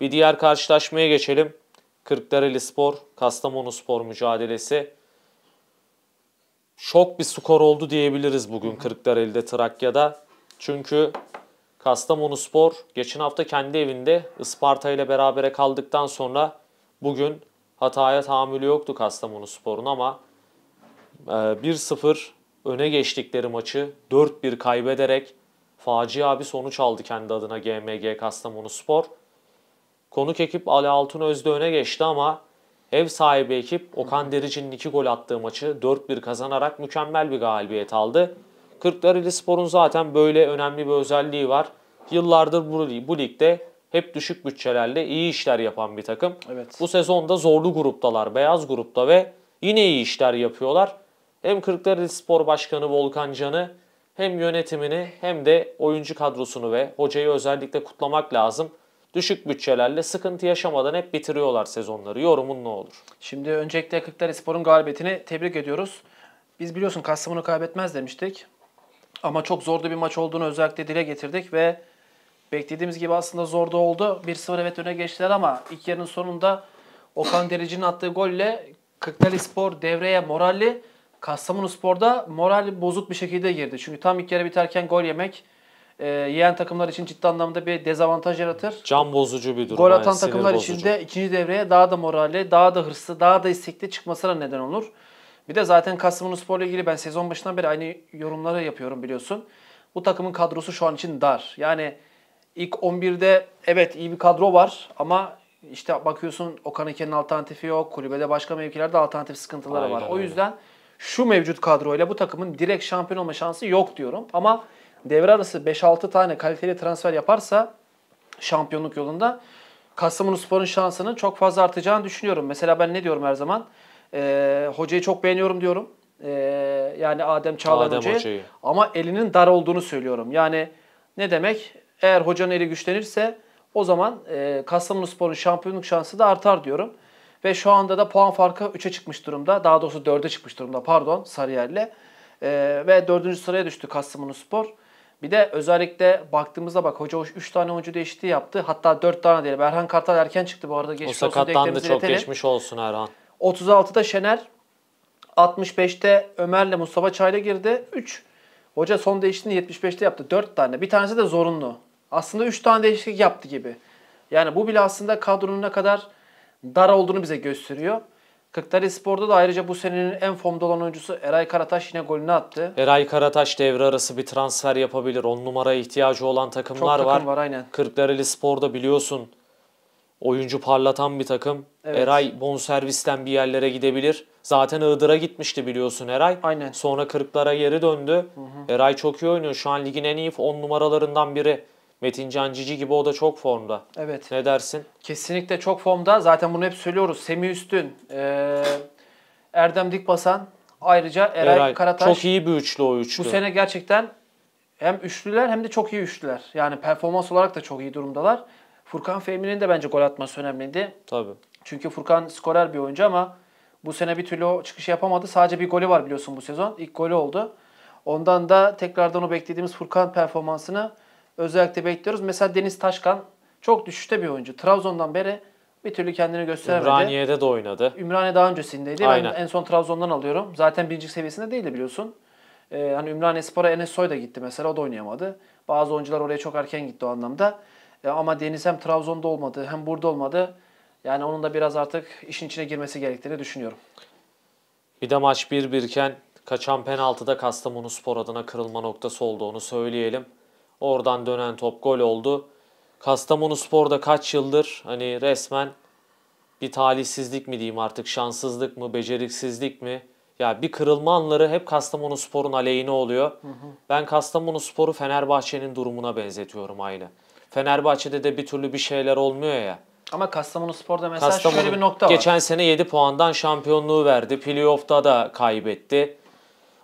Bir diğer karşılaşmaya geçelim. Kırklareli Spor, Kastamonu Spor mücadelesi. Şok bir skor oldu diyebiliriz bugün Kırklareli'de, Trakya'da. Çünkü Kastamonu Spor geçen hafta kendi evinde Isparta ile berabere kaldıktan sonra Bugün hataya tahammülü yoktu Kastamonu Spor'un ama 1-0 e, öne geçtikleri maçı 4-1 kaybederek facia bir sonuç aldı kendi adına GMG Kastamonu Spor. Konuk ekip Ali Altun Özde öne geçti ama ev sahibi ekip Okan Derici'nin 2 gol attığı maçı 4-1 kazanarak mükemmel bir galibiyet aldı. Kırklareli Spor'un zaten böyle önemli bir özelliği var. Yıllardır bu, bu ligde hep düşük bütçelerle iyi işler yapan bir takım. Evet. Bu sezonda zorlu gruptalar, beyaz grupta ve yine iyi işler yapıyorlar. Hem Kırklareli Spor Başkanı Volkan Can'ı hem yönetimini hem de oyuncu kadrosunu ve hocayı özellikle kutlamak lazım. Düşük bütçelerle sıkıntı yaşamadan hep bitiriyorlar sezonları. Yorumun ne olur? Şimdi öncelikle Kırklareli Spor'un galibiyetini tebrik ediyoruz. Biz biliyorsun Kastamonu'yu kaybetmez demiştik. Ama çok zorlu bir maç olduğunu özellikle dile getirdik ve Beklediğimiz gibi aslında zor da oldu. 1-0 evet öne geçtiler ama ilk yarının sonunda Okan Derici'nin attığı golle Kırklareli Spor devreye moralli, Kastamonu Spor'da moral bozuk bir şekilde girdi. Çünkü tam ilk yarı biterken gol yemek e, yiyen takımlar için ciddi anlamda bir dezavantaj yaratır. Can bozucu bir durum. Gol atan yani, takımlar için de ikinci devreye daha da moralli, daha da hırslı, daha da istekli çıkmasına neden olur. Bir de zaten Kastamonu Spor'la ilgili ben sezon başından beri aynı yorumları yapıyorum biliyorsun. Bu takımın kadrosu şu an için dar. Yani İlk 11'de evet iyi bir kadro var ama işte bakıyorsun Okan Eken'in alternatifi yok. Kulübede başka mevkilerde alternatif sıkıntıları Aynen var. O yüzden şu mevcut kadroyla bu takımın direkt şampiyon olma şansı yok diyorum. Ama devre arası 5-6 tane kaliteli transfer yaparsa şampiyonluk yolunda sporun şansının çok fazla artacağını düşünüyorum. Mesela ben ne diyorum her zaman? Ee, hocayı çok beğeniyorum diyorum. Ee, yani Adem Çağlar Adem hocayı. hocayı. Ama elinin dar olduğunu söylüyorum. Yani ne demek? Eğer hocanın eli güçlenirse o zaman e, Kastamonuspor'un şampiyonluk şansı da artar diyorum. Ve şu anda da puan farkı 3'e çıkmış durumda. Daha doğrusu 4'e çıkmış durumda pardon Sarıyer'le. E, ve 4. sıraya düştü Kastamonuspor. Bir de özellikle baktığımızda bak hoca 3 tane oyuncu değişti yaptı. Hatta 4 tane değil. Erhan Kartal erken çıktı bu arada. Geçmiş o sakatlandı çok iletelim. geçmiş olsun Erhan. 36'da Şener, 65'te Ömer'le Mustafa Çayla girdi. 3 Hoca son değişikliğini 75'te yaptı. 4 tane. Bir tanesi de zorunlu. Aslında 3 tane değişiklik yaptı gibi. Yani bu bile aslında kadronun ne kadar dar olduğunu bize gösteriyor. Kırklareli Spor'da da ayrıca bu senenin en formda olan oyuncusu Eray Karataş yine golünü attı. Eray Karataş devre arası bir transfer yapabilir. 10 numaraya ihtiyacı olan takımlar Çok takım var. var aynen. Kırklareli Spor'da biliyorsun oyuncu parlatan bir takım. Evet. Eray bonservisten bir yerlere gidebilir. Zaten Iğdır'a gitmişti biliyorsun Eray. Aynen. Sonra Kırklar'a geri döndü. Hı hı. Eray çok iyi oynuyor. Şu an ligin en iyi 10 numaralarından biri. Metin Can gibi o da çok formda. Evet. Ne dersin? Kesinlikle çok formda. Zaten bunu hep söylüyoruz. Semih Üstün, e, Erdem Dikbasan, ayrıca Eray, Eray Karataş. Çok iyi bir üçlü o üçlü. Bu sene gerçekten hem üçlüler hem de çok iyi üçlüler. Yani performans olarak da çok iyi durumdalar. Furkan Fehmi'nin de bence gol atması önemliydi. Tabii. Çünkü Furkan skorer bir oyuncu ama bu sene bir türlü o çıkışı yapamadı. Sadece bir golü var biliyorsun bu sezon. İlk golü oldu. Ondan da tekrardan o beklediğimiz Furkan performansını özellikle bekliyoruz. Mesela Deniz Taşkan çok düşüşte bir oyuncu. Trabzon'dan beri bir türlü kendini gösteremedi. Ümraniye'de de oynadı. Ümraniye daha öncesindeydi. Aynen. Ben en son Trabzon'dan alıyorum. Zaten birinci seviyesinde değildi biliyorsun. Ee, hani Ümraniye Spor'a Enes Soy da gitti mesela o da oynayamadı. Bazı oyuncular oraya çok erken gitti o anlamda. E, ama Deniz hem Trabzon'da olmadı hem burada olmadı. Yani onun da biraz artık işin içine girmesi gerektiğini düşünüyorum. Bir de maç 1-1 iken kaçan penaltıda Kastamonu Spor adına kırılma noktası oldu onu söyleyelim. Oradan dönen top gol oldu. Kastamonu Spor'da kaç yıldır hani resmen bir talihsizlik mi diyeyim artık şanssızlık mı beceriksizlik mi ya bir kırılma anları hep Kastamonu Spor'un aleyhine oluyor. Hı hı. Ben Kastamonu Spor'u Fenerbahçe'nin durumuna benzetiyorum aynı. Fenerbahçe'de de bir türlü bir şeyler olmuyor ya. Ama Kastamonu Spor'da mesela Kastamonu şöyle bir nokta var. Geçen sene 7 puandan şampiyonluğu verdi. Playoff'ta da kaybetti.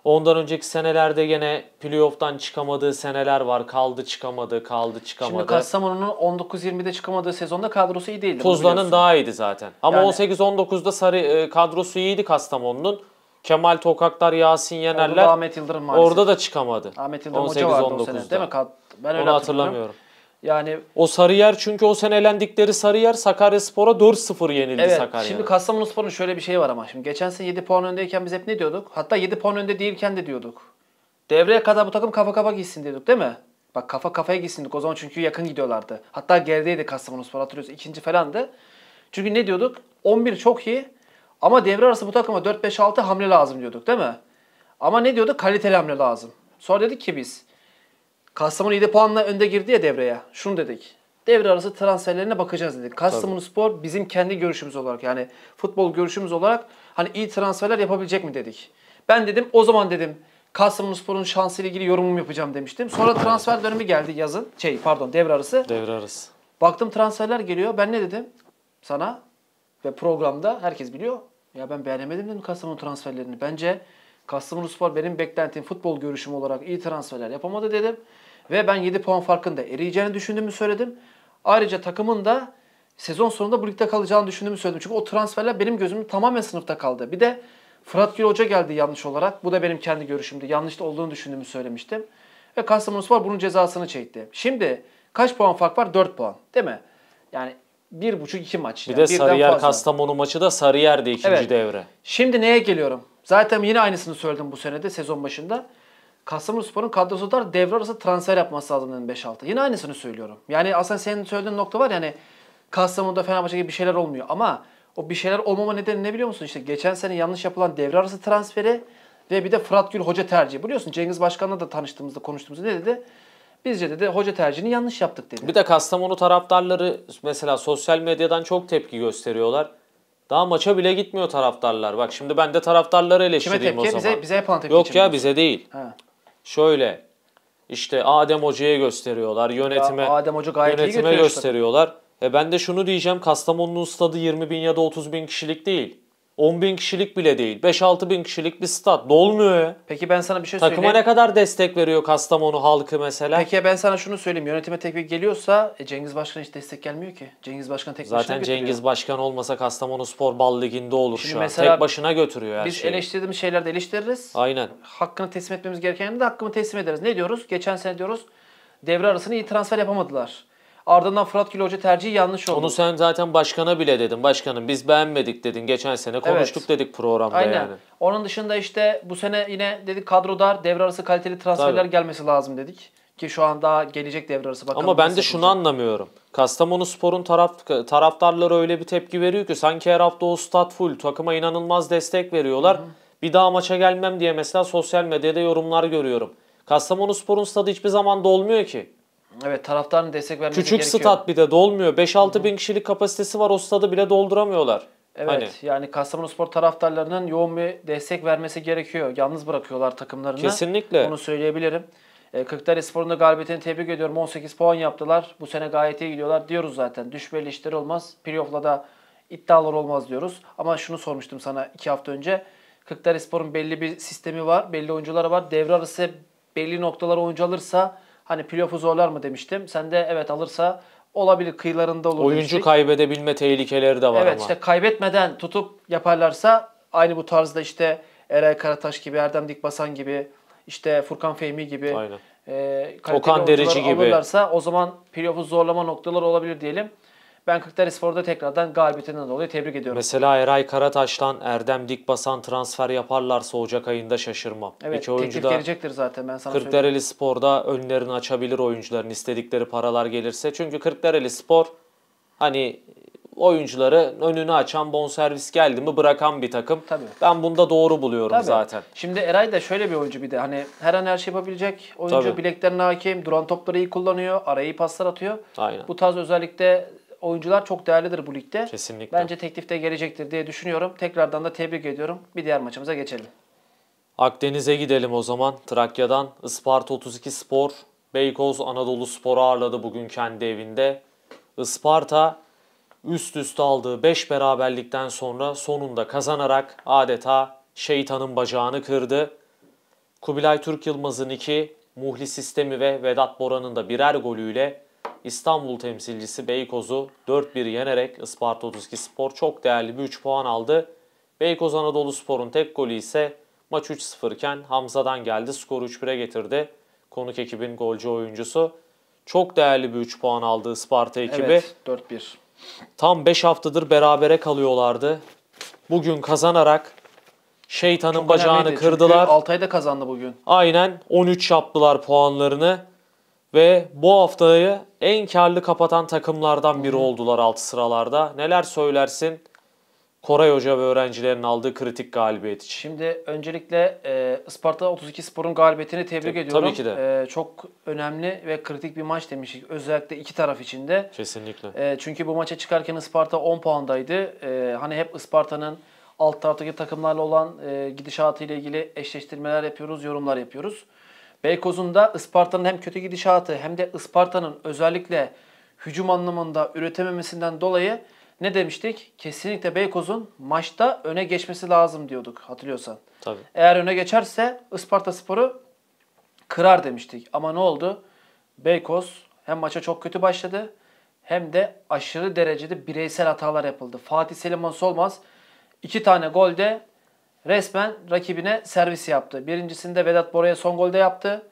Ondan önceki senelerde gene playoff'tan çıkamadığı seneler var. Kaldı çıkamadı, kaldı çıkamadı. Şimdi Kastamonu'nun 19-20'de çıkamadığı sezonda kadrosu iyi değildi. Tuzla'nın daha iyiydi zaten. Ama yani... 18-19'da sarı e, kadrosu iyiydi Kastamonu'nun. Kemal Tokaklar, Yasin Yenerler. Orada da Ahmet Yıldırım maalesef. Orada da çıkamadı. Ahmet Yıldırım 18, hoca vardı o sene değil mi? Ben öyle Onu hatırlamıyorum. Yani o Sarıyer çünkü o sene elendikleri Sarıyer Sakaryaspor'a 4-0 yenildi evet, Sakarya. Şimdi Kastamonuspor'un şöyle bir şeyi var ama şimdi geçen sene 7 puan öndeyken biz hep ne diyorduk? Hatta 7 puan önde değilken de diyorduk. Devreye kadar bu takım kafa kafa gitsin diyorduk değil mi? Bak kafa kafaya gitsindik o zaman çünkü yakın gidiyorlardı. Hatta gerideydi Kastamonuspor hatırlıyorsun ikinci falandı. Çünkü ne diyorduk? 11 çok iyi ama devre arası bu takıma 4-5-6 hamle lazım diyorduk değil mi? Ama ne diyorduk? Kaliteli hamle lazım. Sonra dedik ki biz Kastamonu 7 puanla önde girdi ya devreye. Şunu dedik. Devre arası transferlerine bakacağız dedik. Kastamonu Tabii. Spor bizim kendi görüşümüz olarak yani futbol görüşümüz olarak hani iyi transferler yapabilecek mi dedik. Ben dedim o zaman dedim Kastamonu Spor'un şansıyla ilgili yorumumu yapacağım demiştim. Sonra transfer dönemi geldi yazın. Şey pardon devre arası. Devre arası. Baktım transferler geliyor. Ben ne dedim sana ve programda herkes biliyor. Ya ben beğenemedim dedim Kastamonu transferlerini. Bence Kastamonu Spor benim beklentim futbol görüşüm olarak iyi transferler yapamadı dedim. Ve ben 7 puan farkında eriyeceğini düşündüğümü söyledim. Ayrıca takımın da sezon sonunda bu ligde kalacağını düşündüğümü söyledim. Çünkü o transferler benim gözümde tamamen sınıfta kaldı. Bir de Fırat Gül Hoca geldi yanlış olarak. Bu da benim kendi görüşümde Yanlış olduğunu düşündüğümü söylemiştim. Ve Kastamonu Spor bunun cezasını çekti. Şimdi kaç puan fark var? 4 puan değil mi? Yani bir buçuk iki maç. Bir yani de Sarıyer fazla. Kastamonu maçı da Sarıyer'de ikinci evet. devre. Şimdi neye geliyorum? Zaten yine aynısını söyledim bu senede sezon başında. Kastamonu Spor'un kadrosu dar devre arası transfer yapması lazım dedim 5-6. Yine aynısını söylüyorum. Yani aslında senin söylediğin nokta var yani Kastamonu'da Fenerbahçe gibi bir şeyler olmuyor ama o bir şeyler olmama nedeni ne biliyor musun? İşte geçen sene yanlış yapılan devre arası transferi ve bir de Fırat Gül hoca tercihi. Biliyorsun Cengiz Başkan'la da tanıştığımızda konuştuğumuzda ne dedi? Bizce dedi hoca tercihini yanlış yaptık dedi. Bir de Kastamonu taraftarları mesela sosyal medyadan çok tepki gösteriyorlar. Daha maça bile gitmiyor taraftarlar. Bak şimdi ben de taraftarları eleştireyim o zaman. Bize, bize yapılan tepki Yok ya mi? bize değil. Ha. Şöyle işte Adem Hoca'ya gösteriyorlar, yönetime, ya Adem Hoca gayet yönetime iyi gösteriyorlar. E ben de şunu diyeceğim Kastamonu'nun stadı 20 bin ya da 30 bin kişilik değil. 10 bin kişilik bile değil. 5-6 bin kişilik bir stat dolmuyor ya. Peki ben sana bir şey söyleyeyim. Takıma ne kadar destek veriyor Kastamonu halkı mesela? Peki ben sana şunu söyleyeyim. Yönetime teklif geliyorsa e, Cengiz Başkan hiç destek gelmiyor ki. Cengiz Başkan tek Zaten başına Cengiz götürüyor. Başkan olmasa Kastamonu Spor Bal Ligi'nde olur Şimdi şu an. Tek başına götürüyor her biz şeyi. Biz eleştirdiğimiz şeylerde eleştiririz. Aynen. Hakkını teslim etmemiz gereken de hakkını teslim ederiz. Ne diyoruz? Geçen sene diyoruz devre arasını iyi transfer yapamadılar. Ardından Fırat Gül Hoca tercihi yanlış oldu. Onu sen zaten başkana bile dedin. Başkanım biz beğenmedik dedin. Geçen sene konuştuk evet. dedik programda Aynen. yani. Onun dışında işte bu sene yine dedik kadro dar, devre arası kaliteli transferler Tabii. gelmesi lazım dedik. Ki şu an daha gelecek devre arası bakalım. Ama ben de şunu olacak. anlamıyorum. Kastamonu Spor'un taraf, taraftarları öyle bir tepki veriyor ki sanki her hafta o stat full. Takıma inanılmaz destek veriyorlar. Hı-hı. Bir daha maça gelmem diye mesela sosyal medyada yorumlar görüyorum. Kastamonu Spor'un stadı hiçbir zaman dolmuyor ki. Evet taraftarın destek vermesi Küçük gerekiyor. Küçük stat bir de dolmuyor. 5-6 bin kişilik kapasitesi var o stadı bile dolduramıyorlar. Evet hani? yani Spor taraftarlarının yoğun bir destek vermesi gerekiyor. Yalnız bırakıyorlar takımlarını. Kesinlikle. Bunu söyleyebilirim. E, Kırklareli Spor'un da galibiyetini tebrik ediyorum. 18 puan yaptılar. Bu sene gayet iyi gidiyorlar. Diyoruz zaten düşmeli işleri olmaz. Playoff'la da iddialar olmaz diyoruz. Ama şunu sormuştum sana 2 hafta önce. Kırklareli Spor'un belli bir sistemi var. Belli oyuncuları var. Devre arası belli noktalara oyuncu alırsa Hani playoff'u zorlar mı demiştim. Sen de evet alırsa olabilir kıyılarında olur. Oyuncu demiştik. kaybedebilme tehlikeleri de var evet, ama. Evet işte kaybetmeden tutup yaparlarsa aynı bu tarzda işte Eray Karataş gibi, Erdem Dikbasan gibi, işte Furkan Fehmi gibi, Aynen. E, Okan Derici gibi alırlarsa o zaman playoff'u zorlama noktaları olabilir diyelim. Ben Kırklareli Spor'da tekrardan galibiyetinden dolayı tebrik ediyorum. Mesela Eray Karataş'tan Erdem Dikbasan transfer yaparlarsa Ocak ayında şaşırmam. Evet İki oyuncu da gelecektir zaten ben sana Kırklareli Spor'da önlerini açabilir oyuncuların istedikleri paralar gelirse. Çünkü Kırklareli Spor hani oyuncuları önünü açan bonservis geldi mi bırakan bir takım. Tabii. Ben bunda doğru buluyorum Tabii. zaten. Şimdi Eray da şöyle bir oyuncu bir de hani her an her şey yapabilecek oyuncu. Tabii. Bileklerine hakim, duran topları iyi kullanıyor, arayı paslar atıyor. Aynen. Bu tarz özellikle oyuncular çok değerlidir bu ligde. Kesinlikle. Bence teklifte gelecektir diye düşünüyorum. Tekrardan da tebrik ediyorum. Bir diğer maçımıza geçelim. Akdeniz'e gidelim o zaman. Trakya'dan Isparta 32 Spor, Beykoz Anadolu Spor'u ağırladı bugün kendi evinde. Isparta üst üste aldığı 5 beraberlikten sonra sonunda kazanarak adeta şeytanın bacağını kırdı. Kubilay Türk Yılmaz'ın 2, muhli Sistemi ve Vedat Bora'nın da birer golüyle İstanbul temsilcisi Beykoz'u 4-1 yenerek Isparta 32 Spor çok değerli bir 3 puan aldı. Beykoz Anadolu Spor'un tek golü ise maç 3-0 iken Hamza'dan geldi skoru 3-1'e getirdi. Konuk ekibin golcü oyuncusu. Çok değerli bir 3 puan aldı Isparta ekibi. Evet 4-1. Tam 5 haftadır berabere kalıyorlardı. Bugün kazanarak şeytanın Çok bacağını kırdılar. Çünkü Altay da kazandı bugün. Aynen 13 yaptılar puanlarını. Ve bu haftayı en karlı kapatan takımlardan biri oldular alt sıralarda. Neler söylersin Koray Hoca ve öğrencilerin aldığı kritik galibiyet için? Şimdi öncelikle e, Isparta 32 Spor'un galibiyetini tebrik Te- ediyorum. Tabii ki de. E, çok önemli ve kritik bir maç demiştik. Özellikle iki taraf için de. Kesinlikle. E, çünkü bu maça çıkarken Isparta 10 puandaydı. E, hani hep Isparta'nın alt taraftaki takımlarla olan e, gidişatı ile ilgili eşleştirmeler yapıyoruz, yorumlar yapıyoruz. Beykoz'un da Isparta'nın hem kötü gidişatı hem de Isparta'nın özellikle hücum anlamında üretememesinden dolayı ne demiştik? Kesinlikle Beykoz'un maçta öne geçmesi lazım diyorduk hatırlıyorsan. Tabii. Eğer öne geçerse Isparta Sporu kırar demiştik. Ama ne oldu? Beykoz hem maça çok kötü başladı hem de aşırı derecede bireysel hatalar yapıldı. Fatih Selim Solmaz iki tane golde resmen rakibine servis yaptı. Birincisinde Vedat Bora'ya son golde yaptı.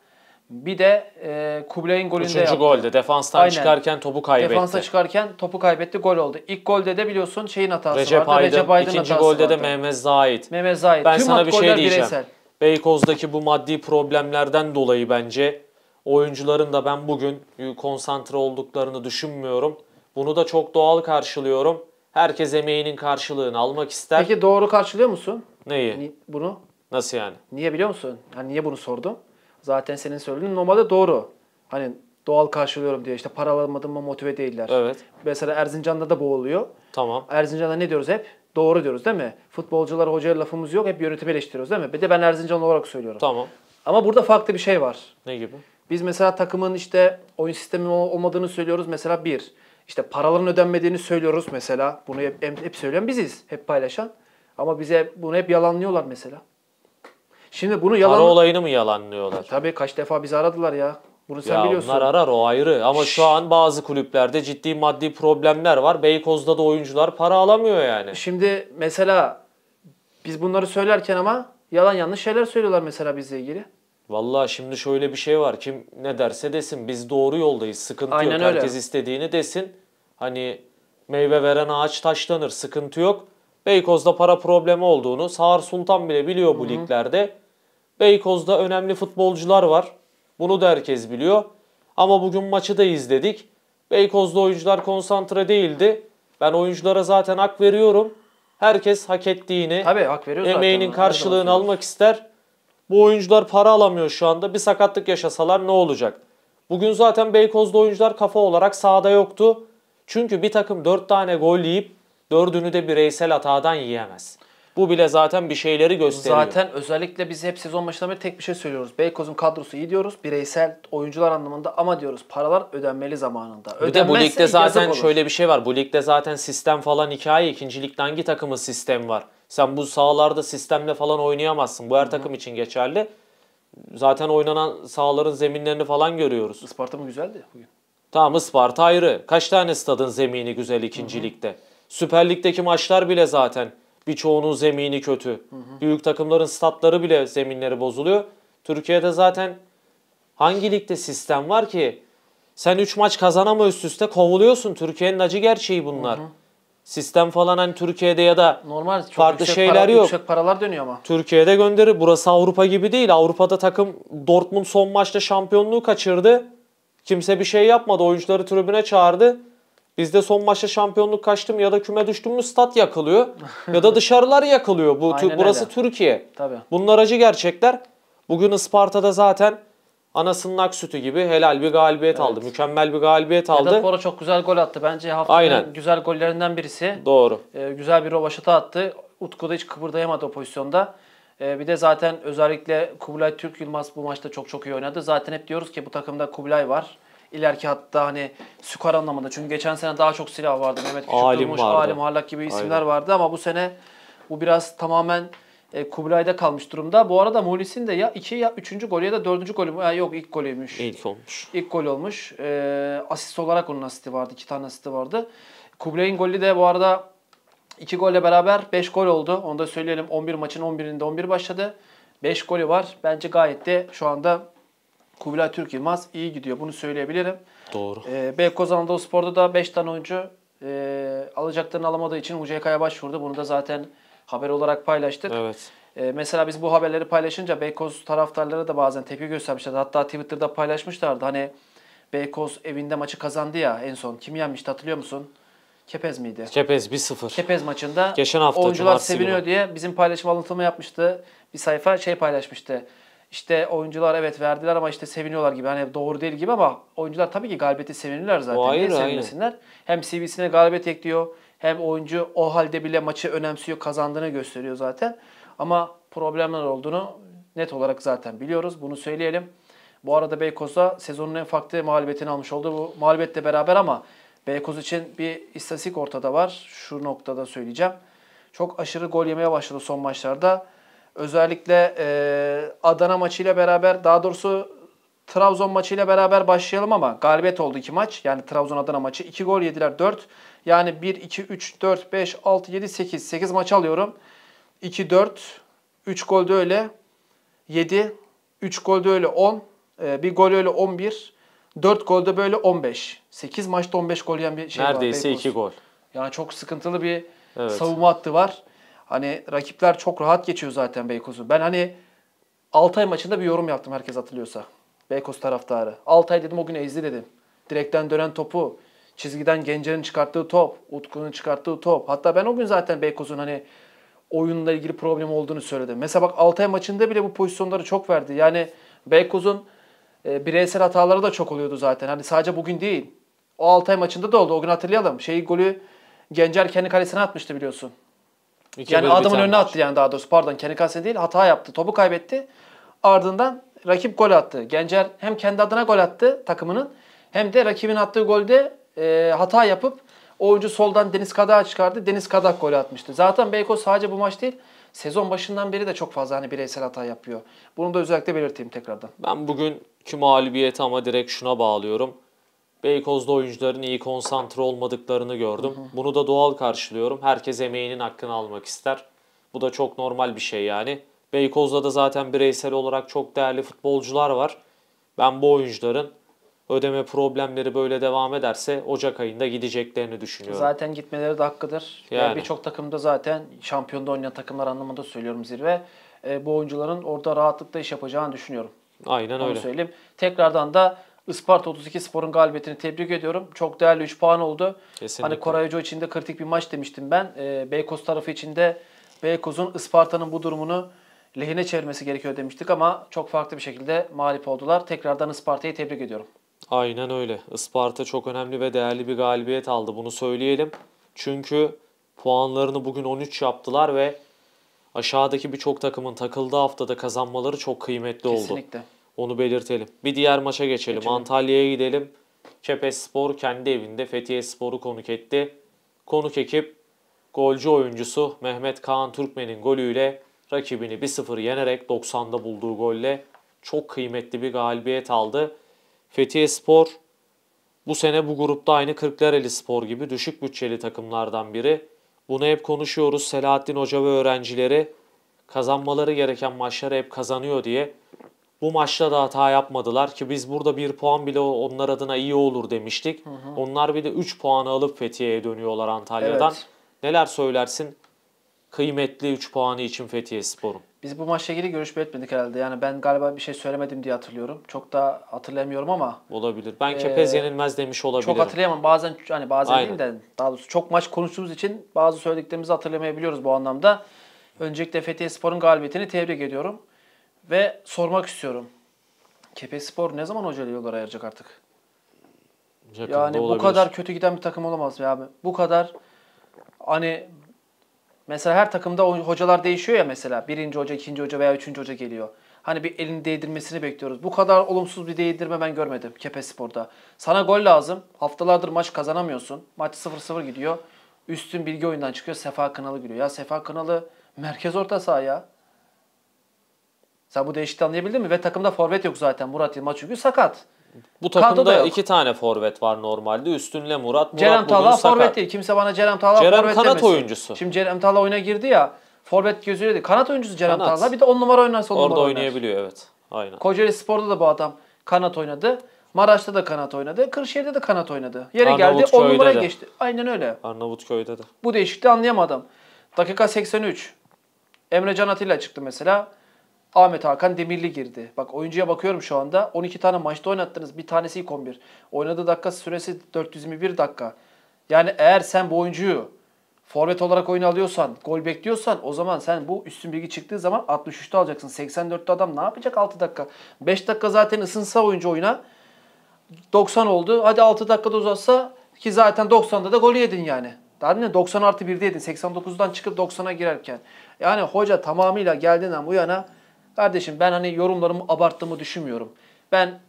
Bir de e, Kubilay'ın golünde Üçüncü yaptı. golde defanstan Aynen. çıkarken topu kaybetti. Defansa çıkarken topu kaybetti gol oldu. İlk golde de biliyorsun şeyin hatası Recep vardı. Aydın, Recep Aydın ikinci golde vardı. de Mehmet Zahit. Mehmet Zahit. Ben Tüm sana bir şey diyeceğim. Bireysel. Beykoz'daki bu maddi problemlerden dolayı bence oyuncuların da ben bugün konsantre olduklarını düşünmüyorum. Bunu da çok doğal karşılıyorum. Herkes emeğinin karşılığını almak ister. Peki doğru karşılıyor musun? Neyi? Ni- Bunu? Nasıl yani? Niye biliyor musun? Yani niye bunu sordum? Zaten senin söylediğin normalde doğru. Hani doğal karşılıyorum diye işte para alamadım mı motive değiller. Evet. Mesela Erzincan'da da bu oluyor. Tamam. Erzincan'da ne diyoruz hep? Doğru diyoruz değil mi? Futbolcular hocaya lafımız yok. Hep yönetimi eleştiriyoruz değil mi? Bir de ben Erzincanlı olarak söylüyorum. Tamam. Ama burada farklı bir şey var. Ne gibi? Biz mesela takımın işte oyun sistemi olmadığını söylüyoruz. Mesela bir. İşte paraların ödenmediğini söylüyoruz mesela. Bunu hep, hep söyleyen biziz, hep paylaşan. Ama bize bunu hep yalanlıyorlar mesela. Şimdi bunu yalan... Para olayını mı yalanlıyorlar? E, tabii kaç defa bizi aradılar ya. Bunu sen ya biliyorsun. Onlar arar o ayrı ama Şşş. şu an bazı kulüplerde ciddi maddi problemler var. Beykoz'da da oyuncular para alamıyor yani. Şimdi mesela biz bunları söylerken ama yalan yanlış şeyler söylüyorlar mesela bizle ilgili. Valla şimdi şöyle bir şey var. Kim ne derse desin biz doğru yoldayız. Sıkıntı Aynen yok. Öyle. Herkes istediğini desin. Hani meyve veren ağaç taşlanır. Sıkıntı yok. Beykoz'da para problemi olduğunu Sağır Sultan bile biliyor bu Hı-hı. liglerde. Beykoz'da önemli futbolcular var. Bunu da herkes biliyor. Ama bugün maçı da izledik. Beykoz'da oyuncular konsantre değildi. Ben oyunculara zaten hak veriyorum. Herkes hak ettiğini, Tabii, hak emeğinin zaten. karşılığını almak ister. Bu oyuncular para alamıyor şu anda. Bir sakatlık yaşasalar ne olacak? Bugün zaten Beykoz'da oyuncular kafa olarak sahada yoktu. Çünkü bir takım 4 tane gol yiyip 4'ünü de bireysel hatadan yiyemez. Bu bile zaten bir şeyleri gösteriyor. Zaten özellikle biz hep sezon başından beri tek bir şey söylüyoruz. Beykoz'un kadrosu iyi diyoruz. Bireysel oyuncular anlamında ama diyoruz paralar ödenmeli zamanında. Bir de bu ligde zaten şöyle bir şey var. Bu ligde zaten sistem falan hikaye. İkinci ligde hangi takımın sistem var? Sen bu sahalarda sistemle falan oynayamazsın. Bu her Hı-hı. takım için geçerli. Zaten oynanan sahaların zeminlerini falan görüyoruz. Isparta mı güzeldi bugün? Tamam Isparta ayrı. Kaç tane stadın zemini güzel ikincilikte? hı Süper Lig'deki maçlar bile zaten birçoğunun zemini kötü. Hı-hı. Büyük takımların statları bile zeminleri bozuluyor. Türkiye'de zaten hangi ligde sistem var ki? Sen 3 maç kazanama üst üste kovuluyorsun. Türkiye'nin acı gerçeği bunlar. Hı-hı. Sistem falan hani Türkiye'de ya da normal çok farklı yüksek şeyler para, yok. Yüksek paralar dönüyor ama. Türkiye'de gönderir. Burası Avrupa gibi değil. Avrupa'da takım Dortmund son maçta şampiyonluğu kaçırdı. Kimse bir şey yapmadı. Oyuncuları tribüne çağırdı. Bizde son maçta şampiyonluk kaçtım ya da küme düştüm mü stat yakılıyor [LAUGHS] ya da dışarılar yakılıyor. Bu Aynen burası öyle. Türkiye. Tabii. Bunlar acı gerçekler. Bugün Isparta'da zaten anasının ak sütü gibi helal bir galibiyet evet. aldı. Mükemmel bir galibiyet aldı. Vedat Bora çok güzel gol attı. Bence haftanın Aynen. güzel gollerinden birisi. Doğru. Ee, güzel bir robaşata attı. Utku da hiç kıpırdayamadı o pozisyonda. Ee, bir de zaten özellikle Kubilay Türk Yılmaz bu maçta çok çok iyi oynadı. Zaten hep diyoruz ki bu takımda Kubilay var. İleriki hatta hani skor anlamında. Çünkü geçen sene daha çok silah vardı. Mehmet Küçük Alim Durmuş, vardı. Alim Harlak gibi isimler Aynen. vardı ama bu sene bu biraz tamamen e, Kubilay'da kalmış durumda. Bu arada Mulis'in de ya 2 ya 3. golü ya da 4. golü mü? yok ilk golüymüş. İlk olmuş. İlk gol olmuş. E, asist olarak onun asisti vardı. 2 tane asisti vardı. Kubilay'ın golü de bu arada 2 golle beraber 5 gol oldu. Onu da söyleyelim. 11 maçın 11'inde 11 başladı. 5 golü var. Bence gayet de şu anda Kubilay Türk Yılmaz iyi gidiyor. Bunu söyleyebilirim. Doğru. E, Beykoz Anadolu Spor'da da 5 tane oyuncu e, alacaklarını alamadığı için uca Eka'ya başvurdu. Bunu da zaten haber olarak paylaştık. Evet. E, mesela biz bu haberleri paylaşınca Beykoz taraftarları da bazen tepki göstermişler. Hatta Twitter'da paylaşmışlardı. Hani Beykoz evinde maçı kazandı ya en son. Kim yenmişti hatırlıyor musun? Kepez miydi? Kepez 1-0. Kepez maçında Geçen hafta oyuncular Cumartesi seviniyor günü. diye bizim paylaşım alıntılama yapmıştı. Bir sayfa şey paylaşmıştı. İşte oyuncular evet verdiler ama işte seviniyorlar gibi. Hani doğru değil gibi ama oyuncular tabii ki galibiyeti sevinirler zaten. O hayır, Niye sevinmesinler? Hem CV'sine galibiyet ekliyor. Hem oyuncu o halde bile maçı önemsiyor, kazandığını gösteriyor zaten. Ama problemler olduğunu net olarak zaten biliyoruz. Bunu söyleyelim. Bu arada Beykoz'a sezonun en farklı mağlubiyetini almış oldu. Bu mağlubiyetle beraber ama Beykoz için bir istatistik ortada var. Şu noktada söyleyeceğim. Çok aşırı gol yemeye başladı son maçlarda. Özellikle e, Adana maçıyla beraber daha doğrusu Trabzon maçıyla beraber başlayalım ama galibiyet oldu iki maç. Yani Trabzon Adana maçı. iki gol yediler dört. Yani 1, 2, 3, 4, 5, 6, 7, 8. 8 maç alıyorum. 2, 4, 3 gol de öyle. 7, 3 gol de öyle 10. Ee, bir gol öyle 11. 4 golde böyle 15. 8 maçta 15 gol yiyen bir şey Neredeyse var. Neredeyse 2 gol. Yani çok sıkıntılı bir evet. savunma hattı var. Hani rakipler çok rahat geçiyor zaten Beykoz'u. Ben hani Altay maçında bir yorum yaptım herkes hatırlıyorsa. Beykoz taraftarı. Altay dedim o gün ezdi dedim. Direkten dönen topu, Çizgiden Gencer'in çıkarttığı top, Utku'nun çıkarttığı top. Hatta ben o gün zaten Beykoz'un hani oyunla ilgili problem olduğunu söyledim. Mesela bak Altay maçında bile bu pozisyonları çok verdi. Yani Beykoz'un e, bireysel hataları da çok oluyordu zaten. Hani sadece bugün değil. O Altay maçında da oldu. O gün hatırlayalım. Şey golü Gencer kendi kalesine atmıştı biliyorsun. İki yani adamın önüne attı yani daha doğrusu. Pardon kendi kalesine değil hata yaptı. Topu kaybetti. Ardından rakip gol attı. Gencer hem kendi adına gol attı takımının hem de rakibin attığı golde e, hata yapıp oyuncu soldan Deniz Kadak çıkardı. Deniz Kadak gol atmıştı. Zaten Beykoz sadece bu maç değil sezon başından beri de çok fazla hani bireysel hata yapıyor. Bunu da özellikle belirteyim tekrardan. Ben bugünkü mağlubiyeti ama direkt şuna bağlıyorum. Beykoz'da oyuncuların iyi konsantre olmadıklarını gördüm. Hı hı. Bunu da doğal karşılıyorum. Herkes emeğinin hakkını almak ister. Bu da çok normal bir şey yani. Beykoz'da da zaten bireysel olarak çok değerli futbolcular var. Ben bu oyuncuların ödeme problemleri böyle devam ederse Ocak ayında gideceklerini düşünüyorum. Zaten gitmeleri de hakkıdır. Yani. Birçok takımda zaten şampiyonda oynayan takımlar anlamında söylüyorum zirve. E, bu oyuncuların orada rahatlıkla iş yapacağını düşünüyorum. Aynen Onu öyle. söyleyeyim. Tekrardan da Isparta 32 Spor'un galibiyetini tebrik ediyorum. Çok değerli 3 puan oldu. Kesinlikle. Hani Koray Hoca için de kritik bir maç demiştim ben. E, Beykoz tarafı için de Beykoz'un Isparta'nın bu durumunu lehine çevirmesi gerekiyor demiştik ama çok farklı bir şekilde mağlup oldular. Tekrardan Isparta'yı tebrik ediyorum. Aynen öyle. Isparta çok önemli ve değerli bir galibiyet aldı. Bunu söyleyelim. Çünkü puanlarını bugün 13 yaptılar ve aşağıdaki birçok takımın takıldığı haftada kazanmaları çok kıymetli Kesinlikle. oldu. Kesinlikle. Onu belirtelim. Bir diğer maça geçelim. geçelim. Antalya'ya gidelim. Çepes Spor kendi evinde Fethiye Spor'u konuk etti. Konuk ekip golcü oyuncusu Mehmet Kaan Türkmen'in golüyle rakibini 1-0 yenerek 90'da bulduğu golle çok kıymetli bir galibiyet aldı. Fethiye Spor bu sene bu grupta aynı Kırklareli Spor gibi düşük bütçeli takımlardan biri. Bunu hep konuşuyoruz. Selahattin Hoca ve öğrencileri kazanmaları gereken maçları hep kazanıyor diye. Bu maçta da hata yapmadılar ki biz burada bir puan bile onlar adına iyi olur demiştik. Hı hı. Onlar bir de 3 puanı alıp Fethiye'ye dönüyorlar Antalya'dan. Evet. Neler söylersin kıymetli 3 puanı için Fethiye Spor'un? Biz bu maçla ilgili görüşme etmedik herhalde. Yani ben galiba bir şey söylemedim diye hatırlıyorum. Çok da hatırlamıyorum ama. Olabilir. Ben Kepez ee, yenilmez demiş olabilirim. Çok hatırlayamam. Bazen hani bazen Aynen. değil de daha doğrusu çok maç konuştuğumuz için bazı söylediklerimizi hatırlamayabiliyoruz bu anlamda. Öncelikle Fethiye Spor'un galibiyetini tebrik ediyorum. Ve sormak istiyorum. Kepez Spor ne zaman hoca yollar ayıracak artık? Yakında yani olabilir. bu kadar kötü giden bir takım olamaz ya abi. Bu kadar hani Mesela her takımda hocalar değişiyor ya mesela. Birinci hoca, ikinci hoca veya üçüncü hoca geliyor. Hani bir elini değdirmesini bekliyoruz. Bu kadar olumsuz bir değdirme ben görmedim Kepe Spor'da. Sana gol lazım. Haftalardır maç kazanamıyorsun. Maç 0-0 gidiyor. Üstün bilgi oyundan çıkıyor. Sefa Kınalı gülüyor. Ya Sefa Kınalı merkez orta saha ya. Sen bu değişikliği anlayabildin mi? Ve takımda forvet yok zaten. Murat Yılmaz çünkü sakat. Bu takımda iki tane forvet var normalde. Üstünle Murat. Murat Cerem Talha forvet değil. Kimse bana Ceren Talha forvet demesin. Cerem kanat oyuncusu. Şimdi Ceren Talha oyuna girdi ya. Forvet gözüyle değil. Kanat oyuncusu Ceren kanat. Talha. Bir de on numara oynarsa on Orada numara oynar. oynayabiliyor evet. Aynen. Kocaeli Spor'da da bu adam kanat oynadı. Maraş'ta da kanat oynadı. Kırşehir'de de kanat oynadı. Yere geldi on numara geçti. Aynen öyle. Arnavutköy'de de. Bu değişikliği anlayamadım. Dakika 83. Emre Can Atilla çıktı mesela. Ahmet Hakan Demirli girdi. Bak oyuncuya bakıyorum şu anda. 12 tane maçta oynattınız. Bir tanesi ilk 11. Oynadığı dakika süresi 421 dakika. Yani eğer sen bu oyuncuyu forvet olarak oyunu alıyorsan, gol bekliyorsan o zaman sen bu üstün bilgi çıktığı zaman 63'te alacaksın. 84'te adam ne yapacak 6 dakika? 5 dakika zaten ısınsa oyuncu oyuna 90 oldu. Hadi 6 dakikada uzatsa ki zaten 90'da da gol yedin yani. Daha ne 90 artı 1'de yedin. 89'dan çıkıp 90'a girerken. Yani hoca tamamıyla geldiğinden bu yana Kardeşim ben hani yorumlarımı abarttığımı düşünmüyorum. Ben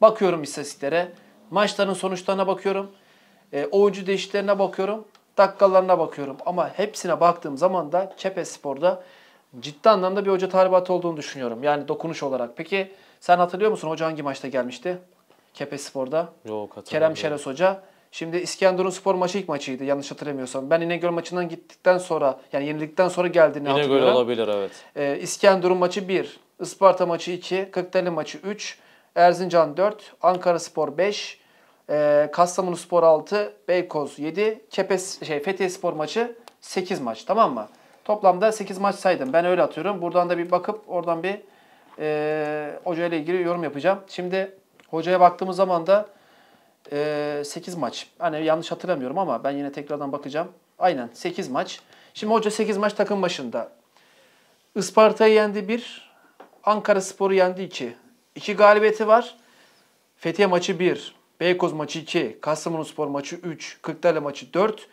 bakıyorum istatistiklere, maçların sonuçlarına bakıyorum, e, oyuncu değişiklerine bakıyorum, dakikalarına bakıyorum. Ama hepsine baktığım zaman da Çepe Spor'da ciddi anlamda bir hoca tahribatı olduğunu düşünüyorum. Yani dokunuş olarak. Peki sen hatırlıyor musun hoca hangi maçta gelmişti? Kepe Spor'da. Yok hatırlamıyorum. Kerem Şeres Hoca Şimdi İskenderun spor maçı ilk maçıydı yanlış hatırlamıyorsam. Ben İnegöl maçından gittikten sonra yani yenildikten sonra geldiğini İnegöl hatırlıyorum. İnegöl olabilir evet. Ee, İskenderun maçı 1, Isparta maçı 2, Kırklareli maçı 3, Erzincan 4, Ankara Spor 5, e, ee, Kastamonu Spor 6, Beykoz 7, Kepes, şey, Fethiye Spor maçı 8 maç tamam mı? Toplamda 8 maç saydım. Ben öyle atıyorum. Buradan da bir bakıp oradan bir e, ee, hoca ile ilgili yorum yapacağım. Şimdi hocaya baktığımız zaman da e, ee, 8 maç. Hani yanlış hatırlamıyorum ama ben yine tekrardan bakacağım. Aynen 8 maç. Şimdi hoca 8 maç takım başında. Isparta'yı yendi 1. Ankara Sporu yendi 2. 2 galibiyeti var. Fethiye maçı 1. Beykoz maçı 2. Kastamonspor maçı 3. Kırklareli maçı 4.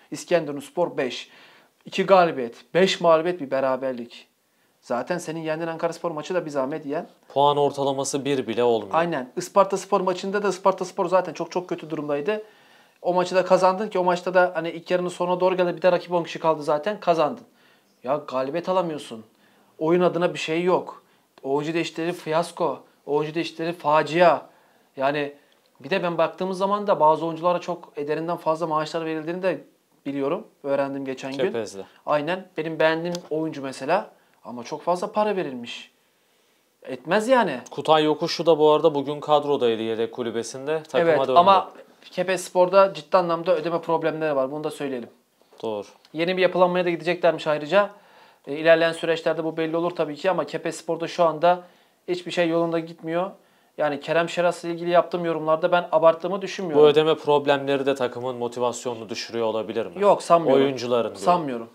Spor 5. 2 galibiyet, 5 mağlubiyet bir beraberlik. Zaten senin yendiğin Ankara Spor maçı da bir zahmet yen. Puan ortalaması bir bile olmuyor. Aynen. Isparta Spor maçında da Isparta Spor zaten çok çok kötü durumdaydı. O maçı da kazandın ki o maçta da hani ilk yarının sonuna doğru geldi bir de rakip 10 kişi kaldı zaten kazandın. Ya galibiyet alamıyorsun. Oyun adına bir şey yok. Oyuncu değişikleri fiyasko. Oyuncu değişikleri facia. Yani bir de ben baktığımız zaman da bazı oyunculara çok ederinden fazla maaşlar verildiğini de biliyorum. Öğrendim geçen Kepezli. gün. Aynen. Benim beğendiğim oyuncu mesela ama çok fazla para verilmiş. Etmez yani. Kutay Yokuşu da bu arada bugün kadrodaydı yedek kulübesinde. Takıma evet döndü. ama Kepe Spor'da ciddi anlamda ödeme problemleri var. Bunu da söyleyelim. Doğru. Yeni bir yapılanmaya da gideceklermiş ayrıca. E, ilerleyen süreçlerde bu belli olur tabii ki ama Kepe Spor'da şu anda hiçbir şey yolunda gitmiyor. Yani Kerem Şeras'la ilgili yaptığım yorumlarda ben abarttığımı düşünmüyorum. Bu ödeme problemleri de takımın motivasyonunu düşürüyor olabilir mi? Yok sanmıyorum. Oyuncuların. Sanmıyorum.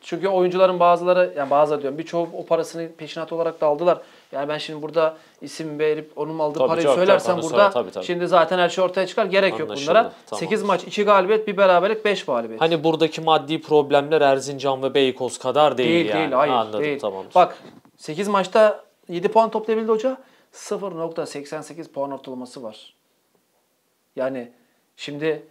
Çünkü oyuncuların bazıları yani bazı diyorum birçoğu o parasını peşinat olarak da aldılar. Yani ben şimdi burada isim verip onun aldığı tabii, parayı söylersem burada tabii, tabii. şimdi zaten her şey ortaya çıkar. Gerek Anlaşıldı, yok bunlara. Tamam. 8 maç, 2 galibiyet, 1 beraberlik, 5 mağlubiyet. Hani buradaki maddi problemler Erzincan ve Beykoz kadar değil, değil yani. Değil, hayır, Anladım, değil. Tamamdır. Bak 8 maçta 7 puan toplayabildi hoca. 0.88 puan ortalaması var. Yani şimdi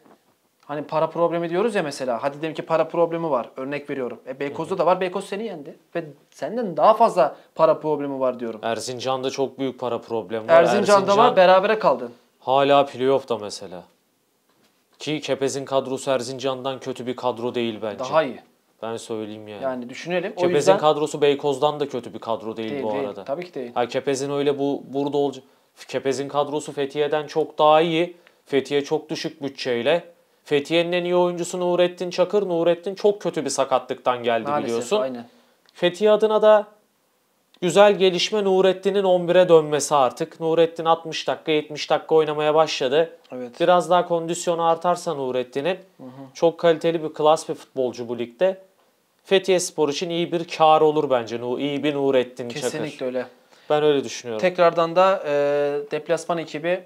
Hani para problemi diyoruz ya mesela. Hadi diyelim ki para problemi var. Örnek veriyorum. E Beykoz'da da var. Beykoz seni yendi. Ve senden daha fazla para problemi var diyorum. Erzincan'da çok büyük para problemi var. Erzincan'da Erzincan, var. Berabere kaldın. Hala playoff'ta mesela. Ki Kepez'in kadrosu Erzincan'dan kötü bir kadro değil bence. Daha iyi. Ben söyleyeyim yani. Yani düşünelim. Kepez'in yüzden... kadrosu Beykoz'dan da kötü bir kadro değil, değil bu değil. arada. Tabii ki değil. Ha, Kepez'in öyle bu burada olacak. Kepez'in kadrosu Fethiye'den çok daha iyi. Fethiye çok düşük bütçeyle Fethiye'nin en iyi oyuncusu Nurettin Çakır. Nurettin çok kötü bir sakatlıktan geldi Maalesef, biliyorsun. Aynen. Fethiye adına da güzel gelişme Nurettin'in 11'e dönmesi artık. Nurettin 60 dakika 70 dakika oynamaya başladı. Evet. Biraz daha kondisyonu artarsa Nurettin'in çok kaliteli bir klas bir futbolcu bu ligde. Fethiye Spor için iyi bir kar olur bence. İyi bir Nurettin Kesinlikle Çakır. Kesinlikle öyle. Ben öyle düşünüyorum. Tekrardan da e, deplasman ekibi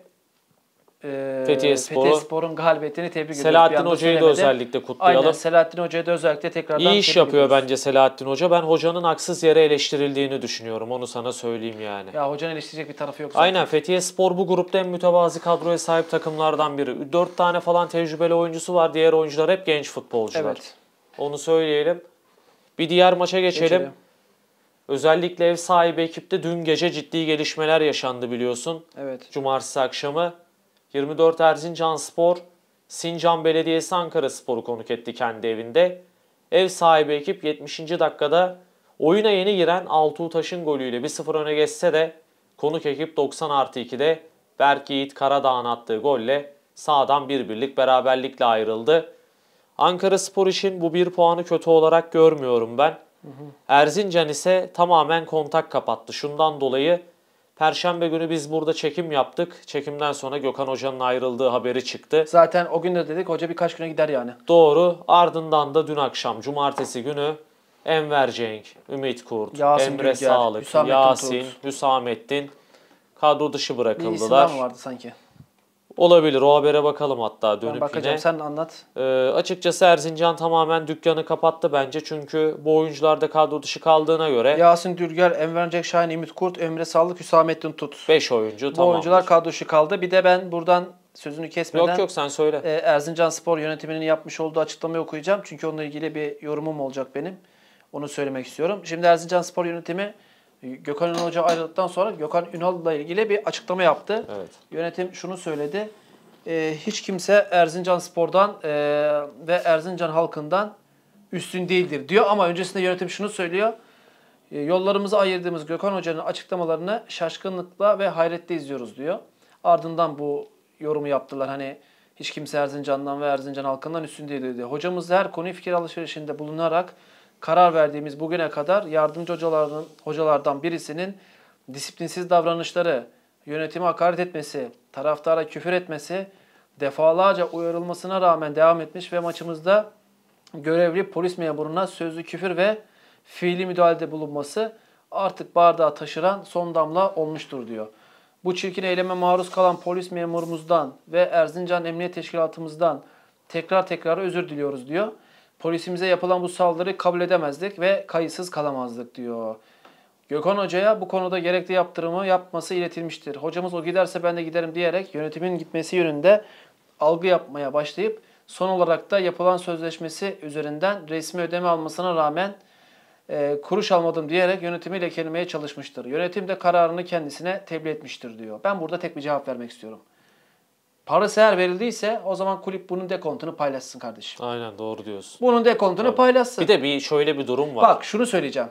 e, Fethiye Spor'un galibiyetini tebrik ediyoruz. Selahattin Hoca'yı da özellikle kutlayalım. Aynen Selahattin Hoca'yı da özellikle tekrardan İyi iş yapıyor ediyoruz. bence Selahattin Hoca. Ben hocanın haksız yere eleştirildiğini düşünüyorum. Onu sana söyleyeyim yani. Ya hocanın eleştirecek bir tarafı yok zaten. Aynen Fethiye Spor bu grupta en mütevazi kadroya sahip takımlardan biri. 4 tane falan tecrübeli oyuncusu var. Diğer oyuncular hep genç futbolcular. Evet. Onu söyleyelim. Bir diğer maça geçelim. geçelim. Özellikle ev sahibi ekipte dün gece ciddi gelişmeler yaşandı biliyorsun. Evet. Cumartesi akşamı 24 Erzincan Spor, Sincan Belediyesi Ankara Spor'u konuk etti kendi evinde. Ev sahibi ekip 70. dakikada oyuna yeni giren Altuğ Taş'ın golüyle 1-0 öne geçse de konuk ekip 90 artı 2'de Berk Yiğit Karadağ'ın attığı golle sağdan bir birlik beraberlikle ayrıldı. Ankara Spor için bu bir puanı kötü olarak görmüyorum ben. Erzincan ise tamamen kontak kapattı. Şundan dolayı Perşembe günü biz burada çekim yaptık. Çekimden sonra Gökhan Hoca'nın ayrıldığı haberi çıktı. Zaten o gün de dedik hoca birkaç güne gider yani. Doğru. Ardından da dün akşam cumartesi günü Enver Cenk, Ümit Kurt, Yasin Emre Gülger, Sağlık, Hüsamettin Yasin, Turut. Hüsamettin kadro dışı Bir isim bırakıldılar. vardı sanki? Olabilir. O habere bakalım hatta dönüp ben bakacağım. yine. Sen anlat. E, açıkçası Erzincan tamamen dükkanı kapattı bence. Çünkü bu oyuncular da kadro dışı kaldığına göre. Yasin Dürgel, Enver Cenk Şahin, Ümit Kurt, Emre Sağlık, Hüsamettin Tut. 5 oyuncu tamam. Bu oyuncular kadro dışı kaldı. Bir de ben buradan sözünü kesmeden yok, yok, sen söyle. E, Erzincan Spor yönetiminin yapmış olduğu açıklamayı okuyacağım. Çünkü onunla ilgili bir yorumum olacak benim. Onu söylemek istiyorum. Şimdi Erzincan Spor yönetimi Gökhan Ünal Hoca ayrıldıktan sonra Gökhan Ünal'la ilgili bir açıklama yaptı. Evet. Yönetim şunu söyledi. E, hiç kimse Erzincan Spor'dan e, ve Erzincan halkından üstün değildir diyor. Ama öncesinde yönetim şunu söylüyor. E, yollarımızı ayırdığımız Gökhan Hoca'nın açıklamalarını şaşkınlıkla ve hayretle izliyoruz diyor. Ardından bu yorumu yaptılar. Hani hiç kimse Erzincan'dan ve Erzincan halkından üstün değildir diyor. Hocamız her konuyu fikir alışverişinde bulunarak karar verdiğimiz bugüne kadar yardımcı hocaların, hocalardan birisinin disiplinsiz davranışları, yönetime hakaret etmesi, taraftara küfür etmesi defalarca uyarılmasına rağmen devam etmiş ve maçımızda görevli polis memuruna sözlü küfür ve fiili müdahalede bulunması artık bardağı taşıran son damla olmuştur diyor. Bu çirkin eyleme maruz kalan polis memurumuzdan ve Erzincan Emniyet Teşkilatımızdan tekrar tekrar özür diliyoruz diyor. Polisimize yapılan bu saldırı kabul edemezdik ve kayıtsız kalamazdık diyor. Gökhan Hoca'ya bu konuda gerekli yaptırımı yapması iletilmiştir. Hocamız o giderse ben de giderim diyerek yönetimin gitmesi yönünde algı yapmaya başlayıp son olarak da yapılan sözleşmesi üzerinden resmi ödeme almasına rağmen e, kuruş almadım diyerek yönetimi lekelemeye çalışmıştır. Yönetim de kararını kendisine tebliğ etmiştir diyor. Ben burada tek bir cevap vermek istiyorum. Parası eğer verildiyse o zaman kulüp bunun dekontunu paylaşsın kardeşim. Aynen doğru diyorsun. Bunun dekontunu Tabii. paylaşsın. Bir de bir şöyle bir durum var. Bak şunu söyleyeceğim.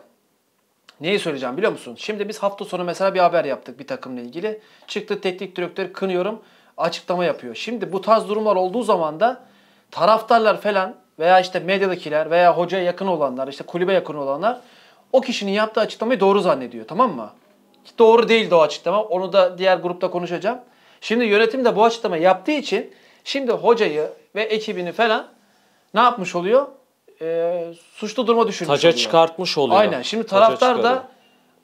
Neyi söyleyeceğim biliyor musun? Şimdi biz hafta sonu mesela bir haber yaptık bir takımla ilgili. Çıktı teknik direktör kınıyorum açıklama yapıyor. Şimdi bu tarz durumlar olduğu zaman da taraftarlar falan veya işte medyadakiler veya hocaya yakın olanlar işte kulübe yakın olanlar o kişinin yaptığı açıklamayı doğru zannediyor tamam mı? Doğru değildi o açıklama onu da diğer grupta konuşacağım. Şimdi yönetim de bu açıklamayı yaptığı için şimdi hocayı ve ekibini falan ne yapmış oluyor? E, suçlu duruma düşürmüş Taca oluyor. çıkartmış oluyor. Aynen. Şimdi taraftar da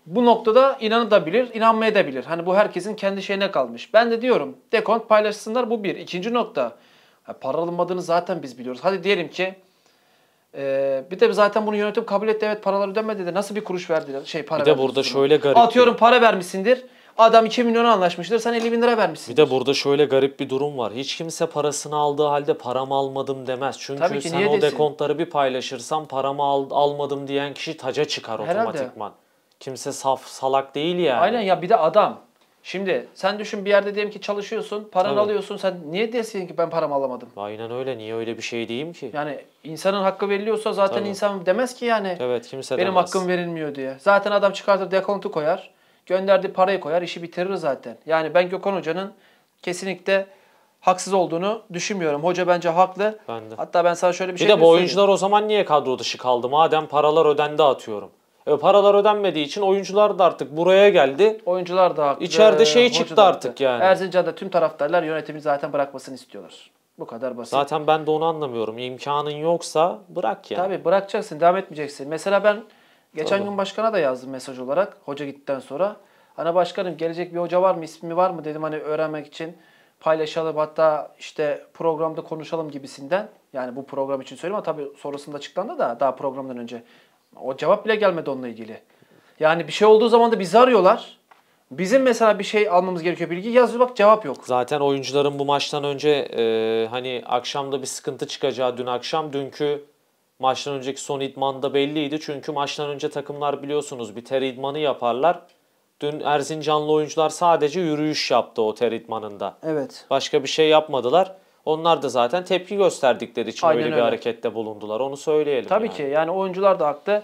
bu noktada inanabilir, bilir. Hani bu herkesin kendi şeyine kalmış. Ben de diyorum dekont paylaşsınlar bu bir. İkinci nokta para alınmadığını zaten biz biliyoruz. Hadi diyelim ki ee, bir de zaten bunu yönetim kabul etti. Evet paraları ödenmedi de nasıl bir kuruş verdiler? Şey para Bir de burada şöyle garip. Atıyorum para vermişsindir. Adam 2 milyona anlaşmıştır. Sen 50 bin lira vermişsin. Bir de burada şöyle garip bir durum var. Hiç kimse parasını aldığı halde param almadım demez. Çünkü Tabii ki, sen niye o desin? dekontları bir paylaşırsan paramı al, almadım diyen kişi taca çıkar Herhalde. otomatikman. Kimse saf salak değil yani. Aynen ya bir de adam. Şimdi sen düşün bir yerde diyelim ki çalışıyorsun, paranı Tabii. alıyorsun. Sen niye desin ki ben paramı alamadım? Aynen öyle. Niye öyle bir şey diyeyim ki? Yani insanın hakkı veriliyorsa zaten Tabii. insan demez ki yani. Evet kimse benim demez. hakkım verilmiyor diye. Zaten adam çıkartır dekontu koyar. Gönderdi parayı koyar, işi bitirir zaten. Yani ben Gökhan Hoca'nın kesinlikle haksız olduğunu düşünmüyorum. Hoca bence haklı. Ben de. Hatta ben sana şöyle bir, bir şey Bir de bu oyuncular o zaman niye kadro dışı kaldı? Madem paralar ödendi atıyorum. E, paralar ödenmediği için oyuncular da artık buraya geldi. Oyuncular da haklı. İçeride şey çıktı artık haklı. yani. Erzincan'da tüm taraftarlar yönetimi zaten bırakmasını istiyorlar. Bu kadar basit. Zaten ben de onu anlamıyorum. İmkanın yoksa bırak yani. Tabii bırakacaksın, devam etmeyeceksin. Mesela ben Geçen Tabii. gün başkana da yazdım mesaj olarak hoca gittikten sonra. Hani başkanım gelecek bir hoca var mı ismi var mı dedim hani öğrenmek için paylaşalım hatta işte programda konuşalım gibisinden. Yani bu program için söyleyeyim ama tabii sonrasında açıklandı da daha programdan önce. O cevap bile gelmedi onunla ilgili. Yani bir şey olduğu zaman da bizi arıyorlar. Bizim mesela bir şey almamız gerekiyor bilgi yazıyor bak cevap yok. Zaten oyuncuların bu maçtan önce e, hani akşamda bir sıkıntı çıkacağı dün akşam dünkü Maçtan önceki son idmanda da belliydi. Çünkü maçtan önce takımlar biliyorsunuz bir ter idmanı yaparlar. Dün Erzincanlı oyuncular sadece yürüyüş yaptı o ter idmanında. Evet. Başka bir şey yapmadılar. Onlar da zaten tepki gösterdikleri için Aynen öyle bir öyle. harekette bulundular. Onu söyleyelim. Tabii yani. ki yani oyuncular da haklı.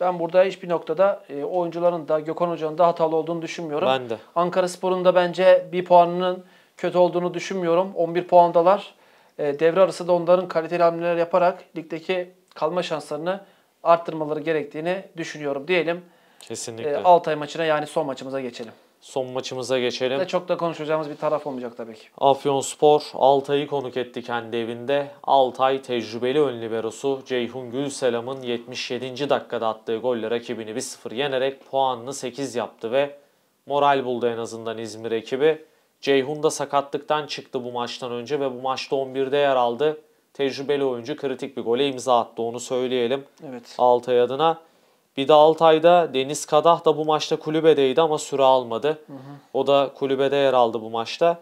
Ben burada hiçbir noktada e, oyuncuların da Gökhan Hoca'nın da hatalı olduğunu düşünmüyorum. Ben de. Ankara Spor'un da bence bir puanının kötü olduğunu düşünmüyorum. 11 puandalar. E, devre arası da onların kaliteli hamleler yaparak ligdeki kalma şanslarını arttırmaları gerektiğini düşünüyorum diyelim. Kesinlikle. E, Altay maçına yani son maçımıza geçelim. Son maçımıza geçelim. Ve çok da konuşacağımız bir taraf olmayacak tabii ki. Afyonspor Altay'ı konuk etti kendi evinde. Altay tecrübeli ön liberosu Ceyhun Gülselam'ın 77. dakikada attığı golle rakibini 1-0 yenerek puanını 8 yaptı ve moral buldu en azından İzmir ekibi. Ceyhun da sakatlıktan çıktı bu maçtan önce ve bu maçta 11'de yer aldı tecrübeli oyuncu kritik bir gole imza attı onu söyleyelim. Evet. Altay adına. Bir de Altay'da Deniz Kadah da bu maçta kulübedeydi ama süre almadı. Hı hı. O da kulübede yer aldı bu maçta.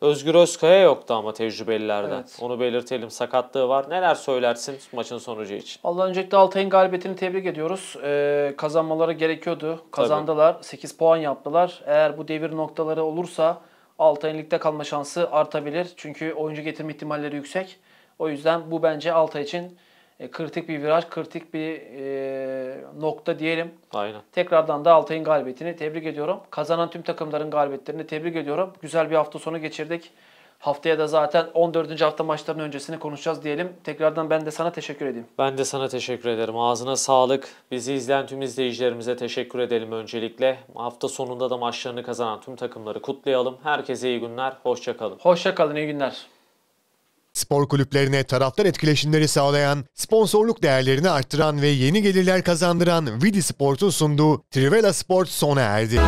Özgür Özkaya yoktu ama tecrübelilerden. Evet. Onu belirtelim. Sakatlığı var. Neler söylersin maçın sonucu için? Allah öncelikle Altay'ın galibiyetini tebrik ediyoruz. Ee, kazanmaları gerekiyordu. Kazandılar. Tabii. 8 puan yaptılar. Eğer bu devir noktaları olursa Altay'ın ligde kalma şansı artabilir. Çünkü oyuncu getirme ihtimalleri yüksek. O yüzden bu bence Altay için e, kritik bir viraj, kritik bir e, nokta diyelim. Aynen. Tekrardan da Altay'ın galibiyetini tebrik ediyorum. Kazanan tüm takımların galibiyetlerini tebrik ediyorum. Güzel bir hafta sonu geçirdik. Haftaya da zaten 14. hafta maçlarının öncesini konuşacağız diyelim. Tekrardan ben de sana teşekkür edeyim. Ben de sana teşekkür ederim. Ağzına sağlık. Bizi izleyen tüm izleyicilerimize teşekkür edelim öncelikle. Hafta sonunda da maçlarını kazanan tüm takımları kutlayalım. Herkese iyi günler. Hoşçakalın. Hoşçakalın. İyi günler. Spor kulüplerine taraftar etkileşimleri sağlayan, sponsorluk değerlerini arttıran ve yeni gelirler kazandıran Vidi Sport'un sunduğu Trivela Sport sona erdi.